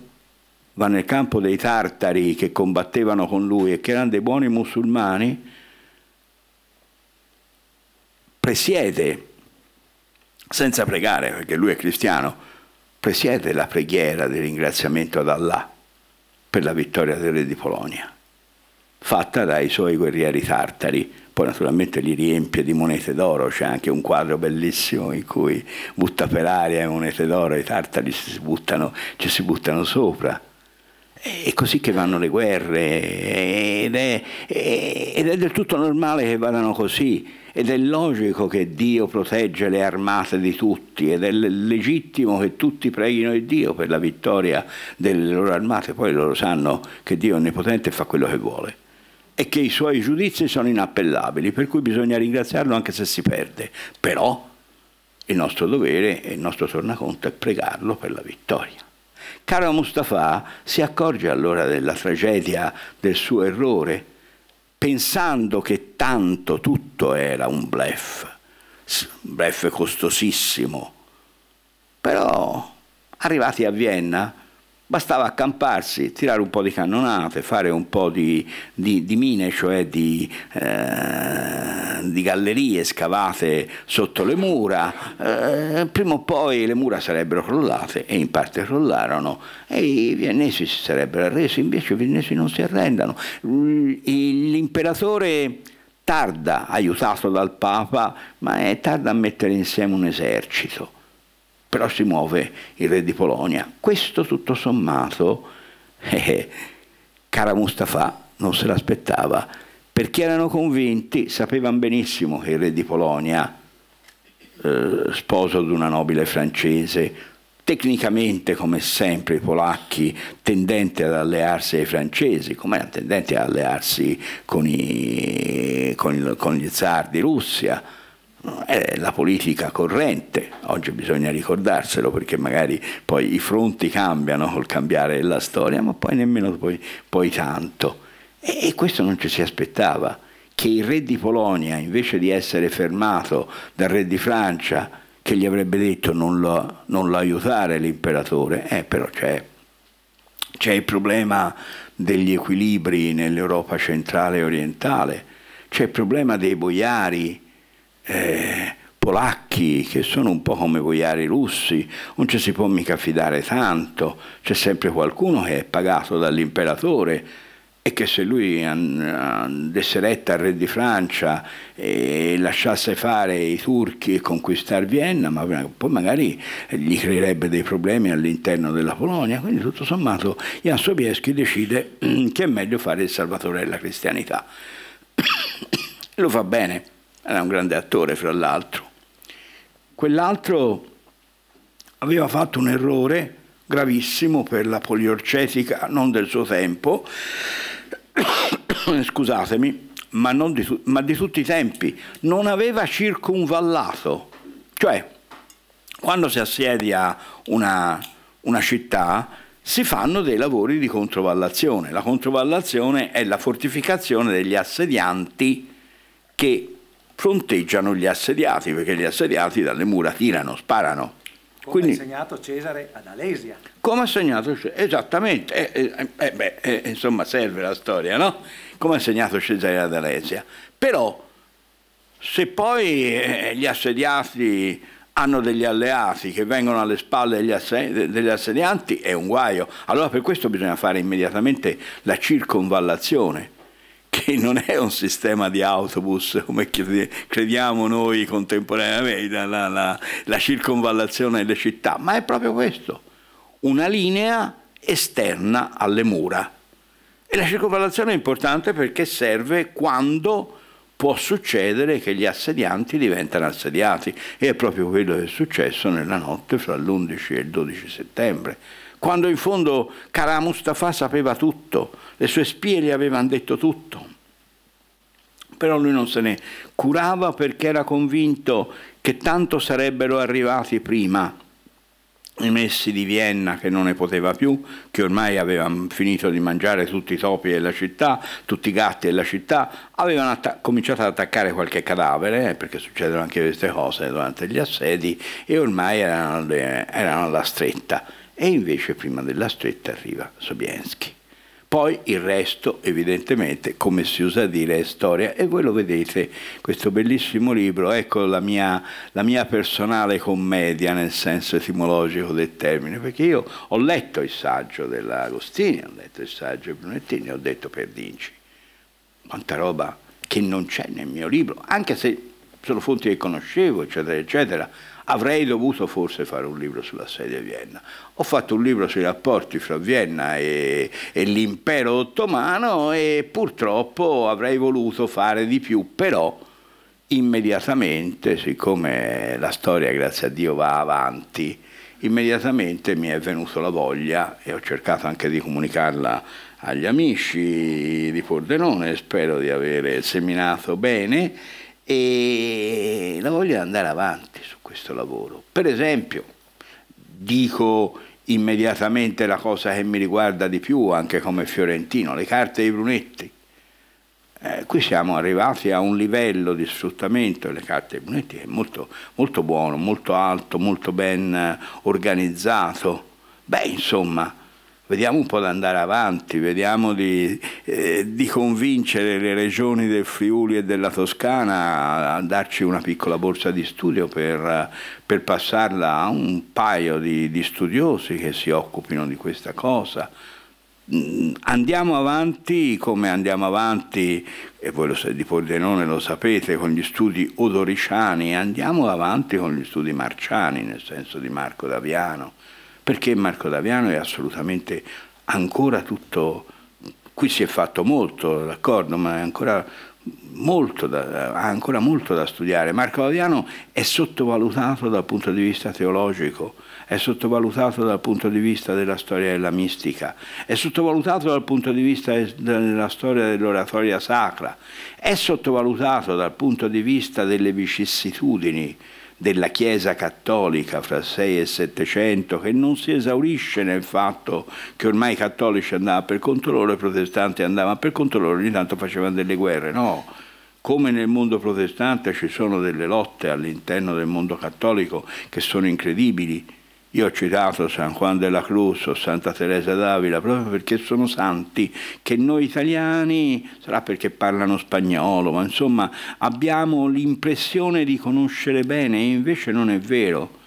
va nel campo dei tartari che combattevano con lui e che erano dei buoni musulmani, presiede, senza pregare perché lui è cristiano, presiede la preghiera di ringraziamento ad Allah per la vittoria del re di Polonia, fatta dai suoi guerrieri tartari. Poi naturalmente li riempie di monete d'oro, c'è anche un quadro bellissimo in cui butta per aria le monete d'oro, i tartari si buttano, ci si buttano sopra. È così che vanno le guerre ed è, ed è del tutto normale che vadano così ed è logico che Dio protegge le armate di tutti ed è legittimo che tutti preghino il Dio per la vittoria delle loro armate, poi loro sanno che Dio è onnipotente e fa quello che vuole e che i suoi giudizi sono inappellabili, per cui bisogna ringraziarlo anche se si perde, però il nostro dovere e il nostro tornaconto è pregarlo per la vittoria. Caro Mustafa si accorge allora della tragedia del suo errore pensando che tanto tutto era un blef, un blef costosissimo. Però, arrivati a Vienna, Bastava accamparsi, tirare un po' di cannonate, fare un po' di, di, di mine, cioè di, eh, di, gallerie scavate sotto le mura. Eh, prima o poi le mura sarebbero crollate e in parte crollarono e i viennesi si sarebbero arresi, invece i viennesi non si arrendono. Mm, l'imperatore tarda, aiutato dal Papa, ma è tarda a mettere insieme un esercito però si muove il re di Polonia. Questo tutto sommato, eh, eh, cara Mustafa non se l'aspettava, perché erano convinti, sapevano benissimo che il re di Polonia, eh, sposo di una nobile francese, tecnicamente come sempre i polacchi tendenti ad allearsi ai francesi, come erano tendenti ad allearsi con, i, con, il, con gli zar di Russia, è la politica corrente, oggi bisogna ricordarselo perché magari poi i fronti cambiano col cambiare la storia, ma poi nemmeno poi, poi tanto. E, e questo non ci si aspettava, che il re di Polonia, invece di essere fermato dal re di Francia, che gli avrebbe detto non lo, non lo aiutare l'imperatore, eh, però c'è, c'è il problema degli equilibri nell'Europa centrale e orientale, c'è il problema dei boiari, eh, polacchi che sono un po' come vogliari russi, non ci si può mica fidare tanto, c'è sempre qualcuno che è pagato dall'imperatore e che se lui desse retta al re di Francia e lasciasse fare i turchi e conquistare Vienna, ma poi magari gli creerebbe dei problemi all'interno della Polonia, quindi tutto sommato Jan Sobieski decide che è meglio fare il salvatore della cristianità. Lo fa bene era un grande attore fra l'altro. Quell'altro aveva fatto un errore gravissimo per la poliorcetica non del suo tempo, scusatemi, ma di, ma di tutti i tempi, non aveva circunvallato, cioè quando si assedia una, una città si fanno dei lavori di controvallazione. La controvallazione è la fortificazione degli assedianti che fronteggiano gli assediati, perché gli assediati dalle mura tirano, sparano. Come Quindi, ha segnato Cesare ad Alesia. Come ha segnato Cesare, esattamente. Eh, eh, eh, beh, eh, insomma, serve la storia, no? Come ha segnato Cesare ad Alesia. Però, se poi eh, gli assediati hanno degli alleati che vengono alle spalle degli, assedi degli, assedianti, è un guaio. Allora per questo bisogna fare immediatamente la circonvallazione che non è un sistema di autobus come crediamo noi contemporaneamente, la, la, la circonvallazione delle città, ma è proprio questo, una linea esterna alle mura. E la circonvallazione è importante perché serve quando può succedere che gli assedianti diventano assediati e è proprio quello che è successo nella notte fra l'11 e il 12 settembre quando in fondo Cara Mustafa sapeva tutto, le sue spie gli avevano detto tutto. Però lui non se ne curava perché era convinto che tanto sarebbero arrivati prima i messi di Vienna che non ne poteva più, che ormai avevano finito di mangiare tutti i topi della città, tutti i gatti della città, avevano cominciato ad attaccare qualche cadavere, eh, perché succedono anche queste cose durante gli assedi, e ormai erano, erano alla stretta. E invece prima della stretta arriva Sobieski. Poi il resto, evidentemente, come si usa a dire, è storia e voi lo vedete, questo bellissimo libro, ecco la mia, la mia personale commedia nel senso etimologico del termine, perché io ho letto il saggio dell'Agostini, ho letto il saggio di Brunettini, ho detto Perdinci. quanta roba che non c'è nel mio libro, anche se sono fonti che conoscevo, eccetera, eccetera, avrei dovuto forse fare un libro sulla sedia a Vienna, ho fatto un libro sui rapporti fra Vienna e, e l'impero ottomano e purtroppo avrei voluto fare di più, però immediatamente, siccome la storia grazie a Dio va avanti, immediatamente mi è venuto la voglia e ho cercato anche di comunicarla agli amici di Pordenone, spero di avere seminato bene e la voglia di andare avanti su questo lavoro. Per esempio, dico immediatamente la cosa che mi riguarda di più anche come fiorentino, le carte di Brunetti. Eh, qui siamo arrivati a un livello di sfruttamento delle carte di Brunetti che è molto, molto buono, molto alto, molto ben eh, organizzato. Beh, insomma, vediamo un po' di andare avanti, vediamo di, eh, di, convincere le regioni del Friuli e della Toscana a darci una piccola borsa di studio per, per passarla a un paio di, di studiosi che si occupino di questa cosa mm, andiamo avanti come andiamo avanti, e voi lo, di Pordenone lo sapete, con gli studi odoriciani, andiamo avanti con gli studi marciani, nel senso di Marco Daviano perché Marco Daviano è assolutamente ancora tutto, qui si è fatto molto, d'accordo, ma è ancora molto da, ha ancora molto da studiare. Marco Daviano è sottovalutato dal punto di vista teologico, è sottovalutato dal punto di vista della storia della mistica, è sottovalutato dal punto di vista della storia dell'oratoria sacra, è sottovalutato dal punto di vista delle vicissitudini della Chiesa cattolica fra 6 e 700 che non si esaurisce nel fatto che ormai i cattolici andavano per conto loro e i protestanti andavano per conto loro ogni tanto facevano delle guerre no come nel mondo protestante ci sono delle lotte all'interno del mondo cattolico che sono incredibili io ho citato San Juan della Cruz o Santa Teresa d'Avila proprio perché sono santi che noi italiani, sarà perché parlano spagnolo, ma insomma abbiamo l'impressione di conoscere bene e invece non è vero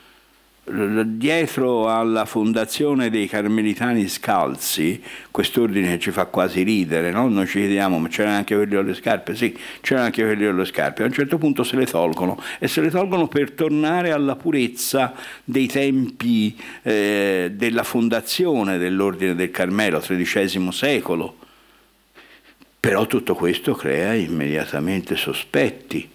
dietro alla fondazione dei Carmelitani Scalzi, quest'ordine ci fa quasi ridere, no? noi ci chiediamo ma c'erano anche quelli con scarpe? Sì, c'erano anche quelli con scarpe, a un certo punto se le tolgono e se le tolgono per tornare alla purezza dei tempi eh, della fondazione dell'ordine del Carmelo, XIII secolo. Però tutto questo crea immediatamente sospetti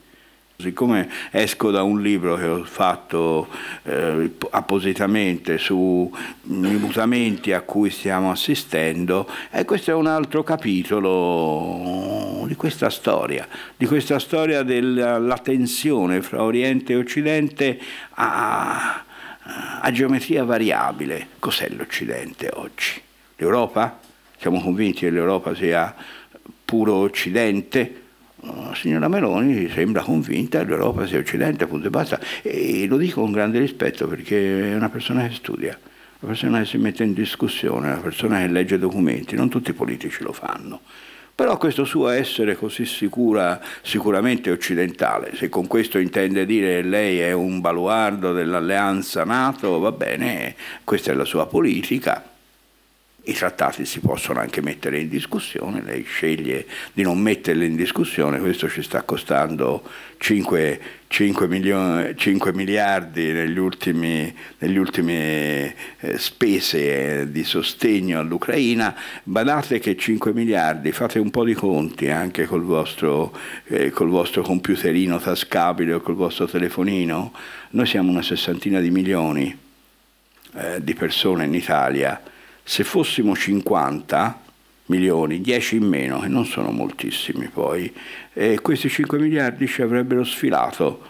Siccome esco da un libro che ho fatto eh, appositamente sui mm, mutamenti a cui stiamo assistendo, e questo è un altro capitolo di questa storia, di questa storia della tensione fra Oriente e Occidente a, a geometria variabile. Cos'è l'Occidente oggi? L'Europa? Siamo convinti che l'Europa sia puro Occidente? La oh, signora Meloni sembra convinta che l'Europa sia occidente, punto e basta. E lo dico con grande rispetto perché è una persona che studia, una persona che si mette in discussione, una persona che legge documenti, non tutti i politici lo fanno. Però questo suo essere così sicura, sicuramente occidentale, se con questo intende dire che lei è un baluardo dell'alleanza NATO, va bene, questa è la sua politica, i trattati si possono anche mettere in discussione, lei sceglie di non metterli in discussione, questo ci sta costando 5, 5, milioni, 5 miliardi negli ultimi, negli ultimi eh, spese eh, di sostegno all'Ucraina, badate che 5 miliardi, fate un po' di conti anche col vostro, eh, col vostro computerino tascabile o col vostro telefonino, noi siamo una sessantina di milioni eh, di persone in Italia se fossimo 50 milioni, 10 in meno, che non sono moltissimi poi, e questi 5 miliardi ci avrebbero sfilato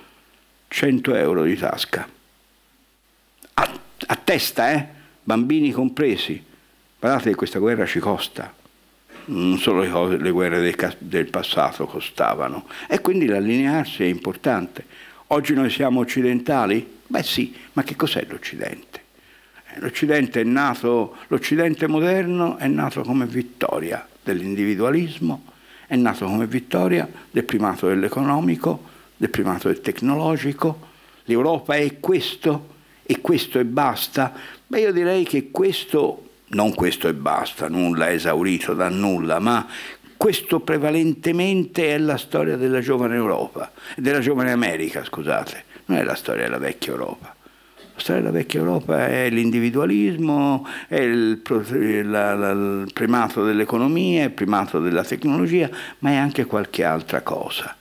100 euro di tasca. A, a testa, eh? Bambini compresi. Guardate che questa guerra ci costa. Non solo le, cose, le guerre del, del passato costavano. E quindi l'allinearsi è importante. Oggi noi siamo occidentali? Beh sì, ma che cos'è l'Occidente? L'Occidente, è nato, l'Occidente moderno è nato come vittoria dell'individualismo, è nato come vittoria del primato dell'economico, del primato del tecnologico. L'Europa è questo e questo e basta. Beh, io direi che questo, non questo e basta, nulla è esaurito da nulla, ma questo prevalentemente è la storia della giovane Europa, della giovane America, scusate, non è la storia della vecchia Europa storia della vecchia Europa è l'individualismo, è il, la, la, il primato dell'economia, il primato della tecnologia, ma è anche qualche altra cosa.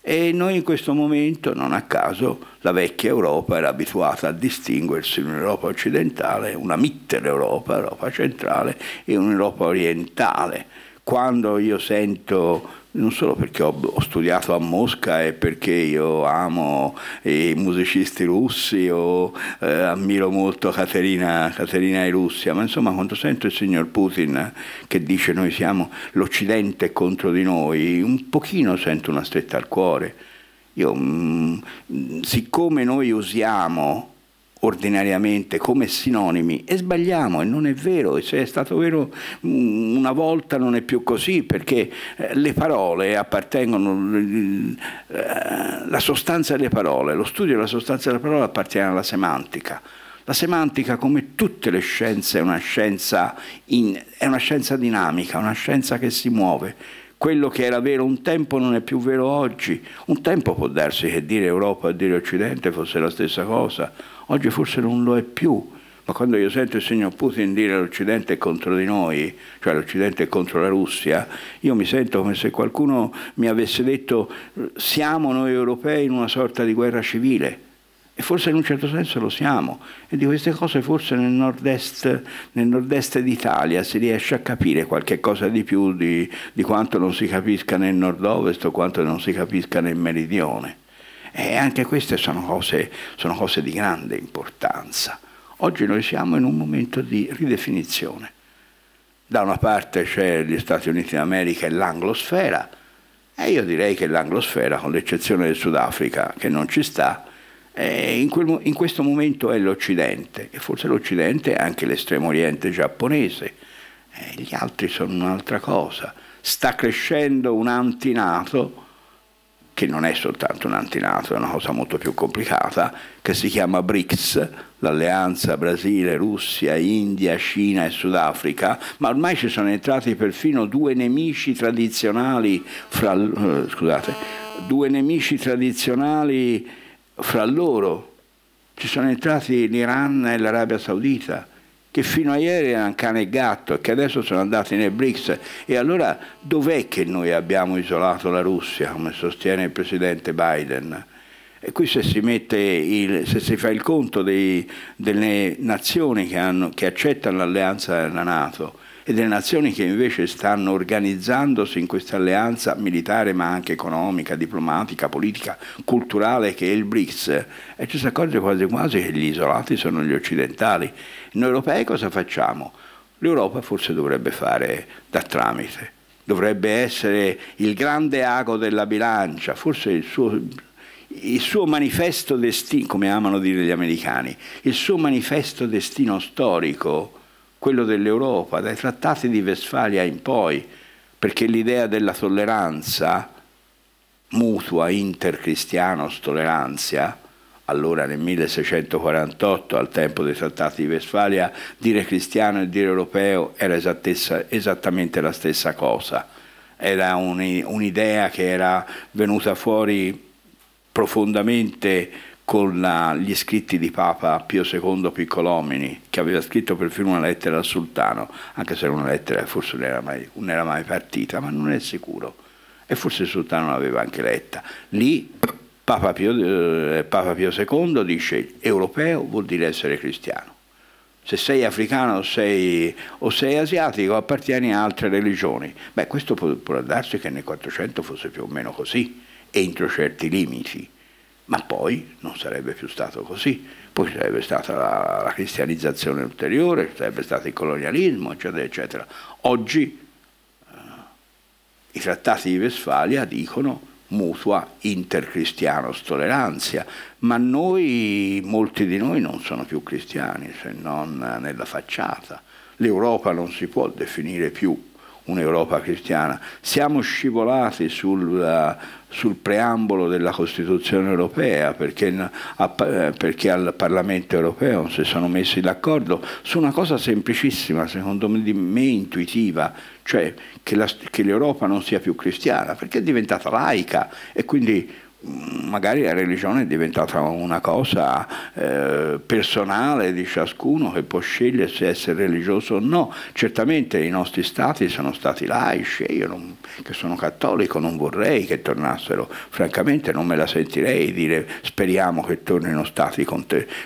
E noi in questo momento, non a caso, la vecchia Europa era abituata a distinguersi in un'Europa occidentale, una Mitteleuropa, Europa centrale, e un'Europa orientale. Quando io sento non solo perché ho, ho, studiato a Mosca e perché io amo i musicisti russi o eh, ammiro molto Caterina, Caterina e Russia, ma insomma quando sento il signor Putin che dice noi siamo l'Occidente contro di noi, un pochino sento una stretta al cuore. Io, mh, mm, siccome noi usiamo ordinariamente come sinonimi e sbagliamo e non è vero, e se è stato vero mm, una volta non è più così perché eh, le parole appartengono, eh, la sostanza delle parole, lo studio della sostanza delle parole appartiene alla semantica. La semantica, come tutte le scienze, è una scienza, in, è una scienza dinamica, una scienza che si muove quello che era vero un tempo non è più vero oggi. Un tempo può darsi che dire Europa e dire Occidente fosse la stessa cosa, Oggi forse non lo è più, ma quando io sento il signor Putin dire l'Occidente è contro di noi, cioè l'Occidente è contro la Russia, io mi sento come se qualcuno mi avesse detto siamo noi europei in una sorta di guerra civile. E forse in un certo senso lo siamo. E di queste cose forse nel nord-est, nord d'Italia si riesce a capire qualche cosa di più di, di quanto non si capisca nel nord-ovest o quanto non si capisca nel meridione. E eh, anche queste sono cose, sono cose di grande importanza. Oggi noi siamo in un momento di ridefinizione. Da una parte c'è gli Stati Uniti d'America e l'anglosfera, e io direi che l'anglosfera, con l'eccezione del Sudafrica, che non ci sta, eh, in, quel, in, questo momento è l'Occidente, e forse l'Occidente è anche l'estremo oriente giapponese, e gli altri sono un'altra cosa. Sta crescendo un antinato che non è soltanto un antinato, è una cosa molto più complicata, che si chiama BRICS, l'alleanza Brasile, Russia, India, Cina e Sudafrica, ma ormai ci sono entrati perfino due nemici tradizionali fra, eh, scusate, due nemici tradizionali fra loro, ci sono entrati l'Iran e l'Arabia Saudita che fino a ieri erano cane e gatto e che adesso sono andati nel BRICS. E allora dov'è che noi abbiamo isolato la Russia, come sostiene il presidente Biden? E qui se si, il, se si fa il conto dei, delle nazioni che, hanno, che accettano l'alleanza della Nato, e delle nazioni che invece stanno organizzandosi in questa alleanza militare ma anche economica, diplomatica, politica, culturale che è il BRICS e ci si accorge quasi quasi che gli isolati sono gli occidentali. Noi europei cosa facciamo? L'Europa forse dovrebbe fare da tramite, dovrebbe essere il grande ago della bilancia, forse il suo il suo manifesto destino, come amano dire gli americani, il suo manifesto destino storico quello dell'Europa, dai trattati di Westfalia in poi, perché l'idea della tolleranza mutua intercristiano-tolleranza, allora nel 1648, al tempo dei trattati di Westfalia, dire cristiano e dire europeo era esattamente la stessa cosa. Era un'idea che era venuta fuori profondamente con la, gli scritti di Papa Pio II Piccolomini, che aveva scritto perfino una lettera al sultano, anche se era una lettera forse non era mai, non era mai partita, ma non è sicuro. E forse il sultano l'aveva anche letta. Lì Papa Pio, eh, Papa Pio II dice europeo vuol dire essere cristiano. Se sei africano sei, o sei asiatico appartieni a altre religioni. Beh, questo può, può darsi che nel 400 fosse più o meno così, entro certi limiti ma poi non sarebbe più stato così, poi sarebbe stata la, la cristianizzazione ulteriore, sarebbe stato il colonialismo, eccetera, eccetera. Oggi eh, i trattati di Vesfalia dicono mutua intercristianos tolleranza, ma noi, molti di noi non sono più cristiani se non nella facciata. L'Europa non si può definire più un'Europa cristiana, siamo scivolati sulla eh, sul preambolo della Costituzione europea, perché, eh, perché, al Parlamento europeo si sono messi d'accordo su una cosa semplicissima, secondo me, intuitiva, cioè che l'Europa non sia più cristiana, perché è diventata laica e quindi magari la religione è diventata una cosa eh, personale di ciascuno che può scegliere se essere religioso o no. Certamente i nostri stati sono stati laici, io non, che sono cattolico non vorrei che tornassero, francamente non me la sentirei dire speriamo che tornino stati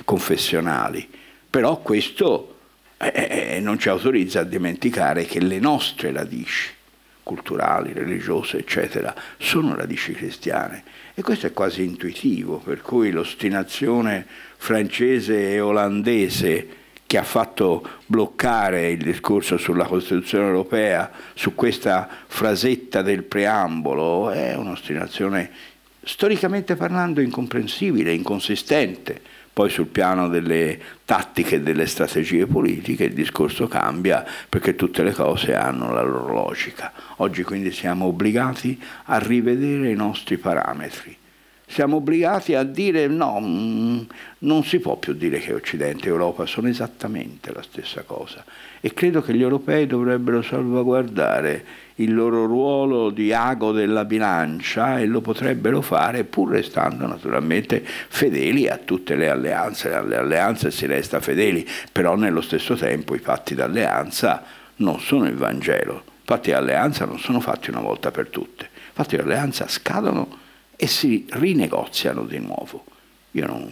confessionali, però questo eh, eh, eh, non ci autorizza a dimenticare che le nostre radici culturali, religiose, eccetera, sono radici cristiane e questo è quasi intuitivo, per cui l'ostinazione francese e olandese che ha fatto bloccare il discorso sulla Costituzione europea su questa frasetta del preambolo è un'ostinazione storicamente parlando incomprensibile, inconsistente poi sul piano delle tattiche e delle strategie politiche il discorso cambia perché tutte le cose hanno la loro logica. Oggi quindi siamo obbligati a rivedere i nostri parametri. Siamo obbligati a dire no, mm, non si può più dire che Occidente e Europa sono esattamente la stessa cosa e credo che gli europei dovrebbero salvaguardare il loro ruolo di ago della bilancia e lo potrebbero fare pur restando naturalmente fedeli a tutte le alleanze, alle alleanze si resta fedeli, però nello stesso tempo i fatti d'alleanza non sono il Vangelo, i fatti d'alleanza non sono fatti una volta per tutte, i fatti d'alleanza scadono e si rinegoziano di nuovo. Io non,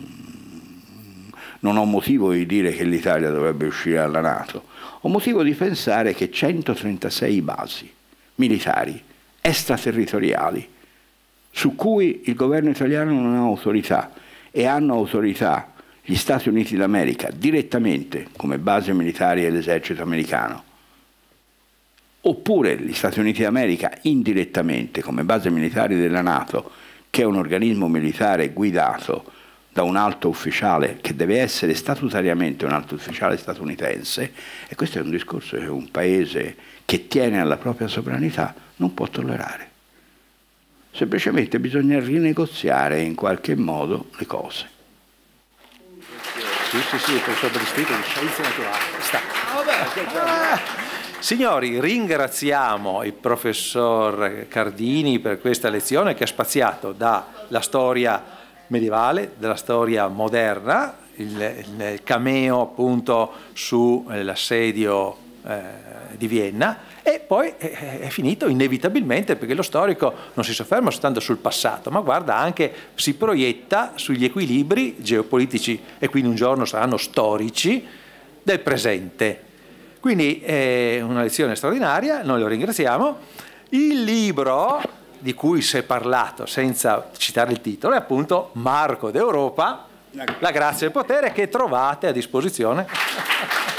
non ho motivo di dire che l'Italia dovrebbe uscire dalla Nato, ho motivo di pensare che 136 basi militari extraterritoriali su cui il governo italiano non ha autorità e hanno autorità gli Stati Uniti d'America direttamente come base militare dell'esercito americano, oppure gli Stati Uniti d'America indirettamente come base militare della Nato, che è un organismo militare guidato da un alto ufficiale che deve essere statutariamente un alto ufficiale statunitense, e questo è un discorso che un paese che tiene alla propria sovranità non può tollerare. Semplicemente bisogna rinegoziare in qualche modo le cose. Sì, sì, sì, professor Bristito, di scienze naturali. signori, ringraziamo il professor Cardini per questa lezione che ha spaziato dalla storia medievale, dalla storia moderna, il, il cameo appunto sull'assedio eh, di Vienna e poi è finito inevitabilmente perché lo storico non si sofferma soltanto sul passato ma guarda anche, si proietta sugli equilibri geopolitici e quindi un giorno saranno storici del presente. Quindi è una lezione straordinaria, noi lo ringraziamo. Il libro di cui si è parlato senza citare il titolo è appunto Marco d'Europa, la grazia del potere che trovate a disposizione. Grazie.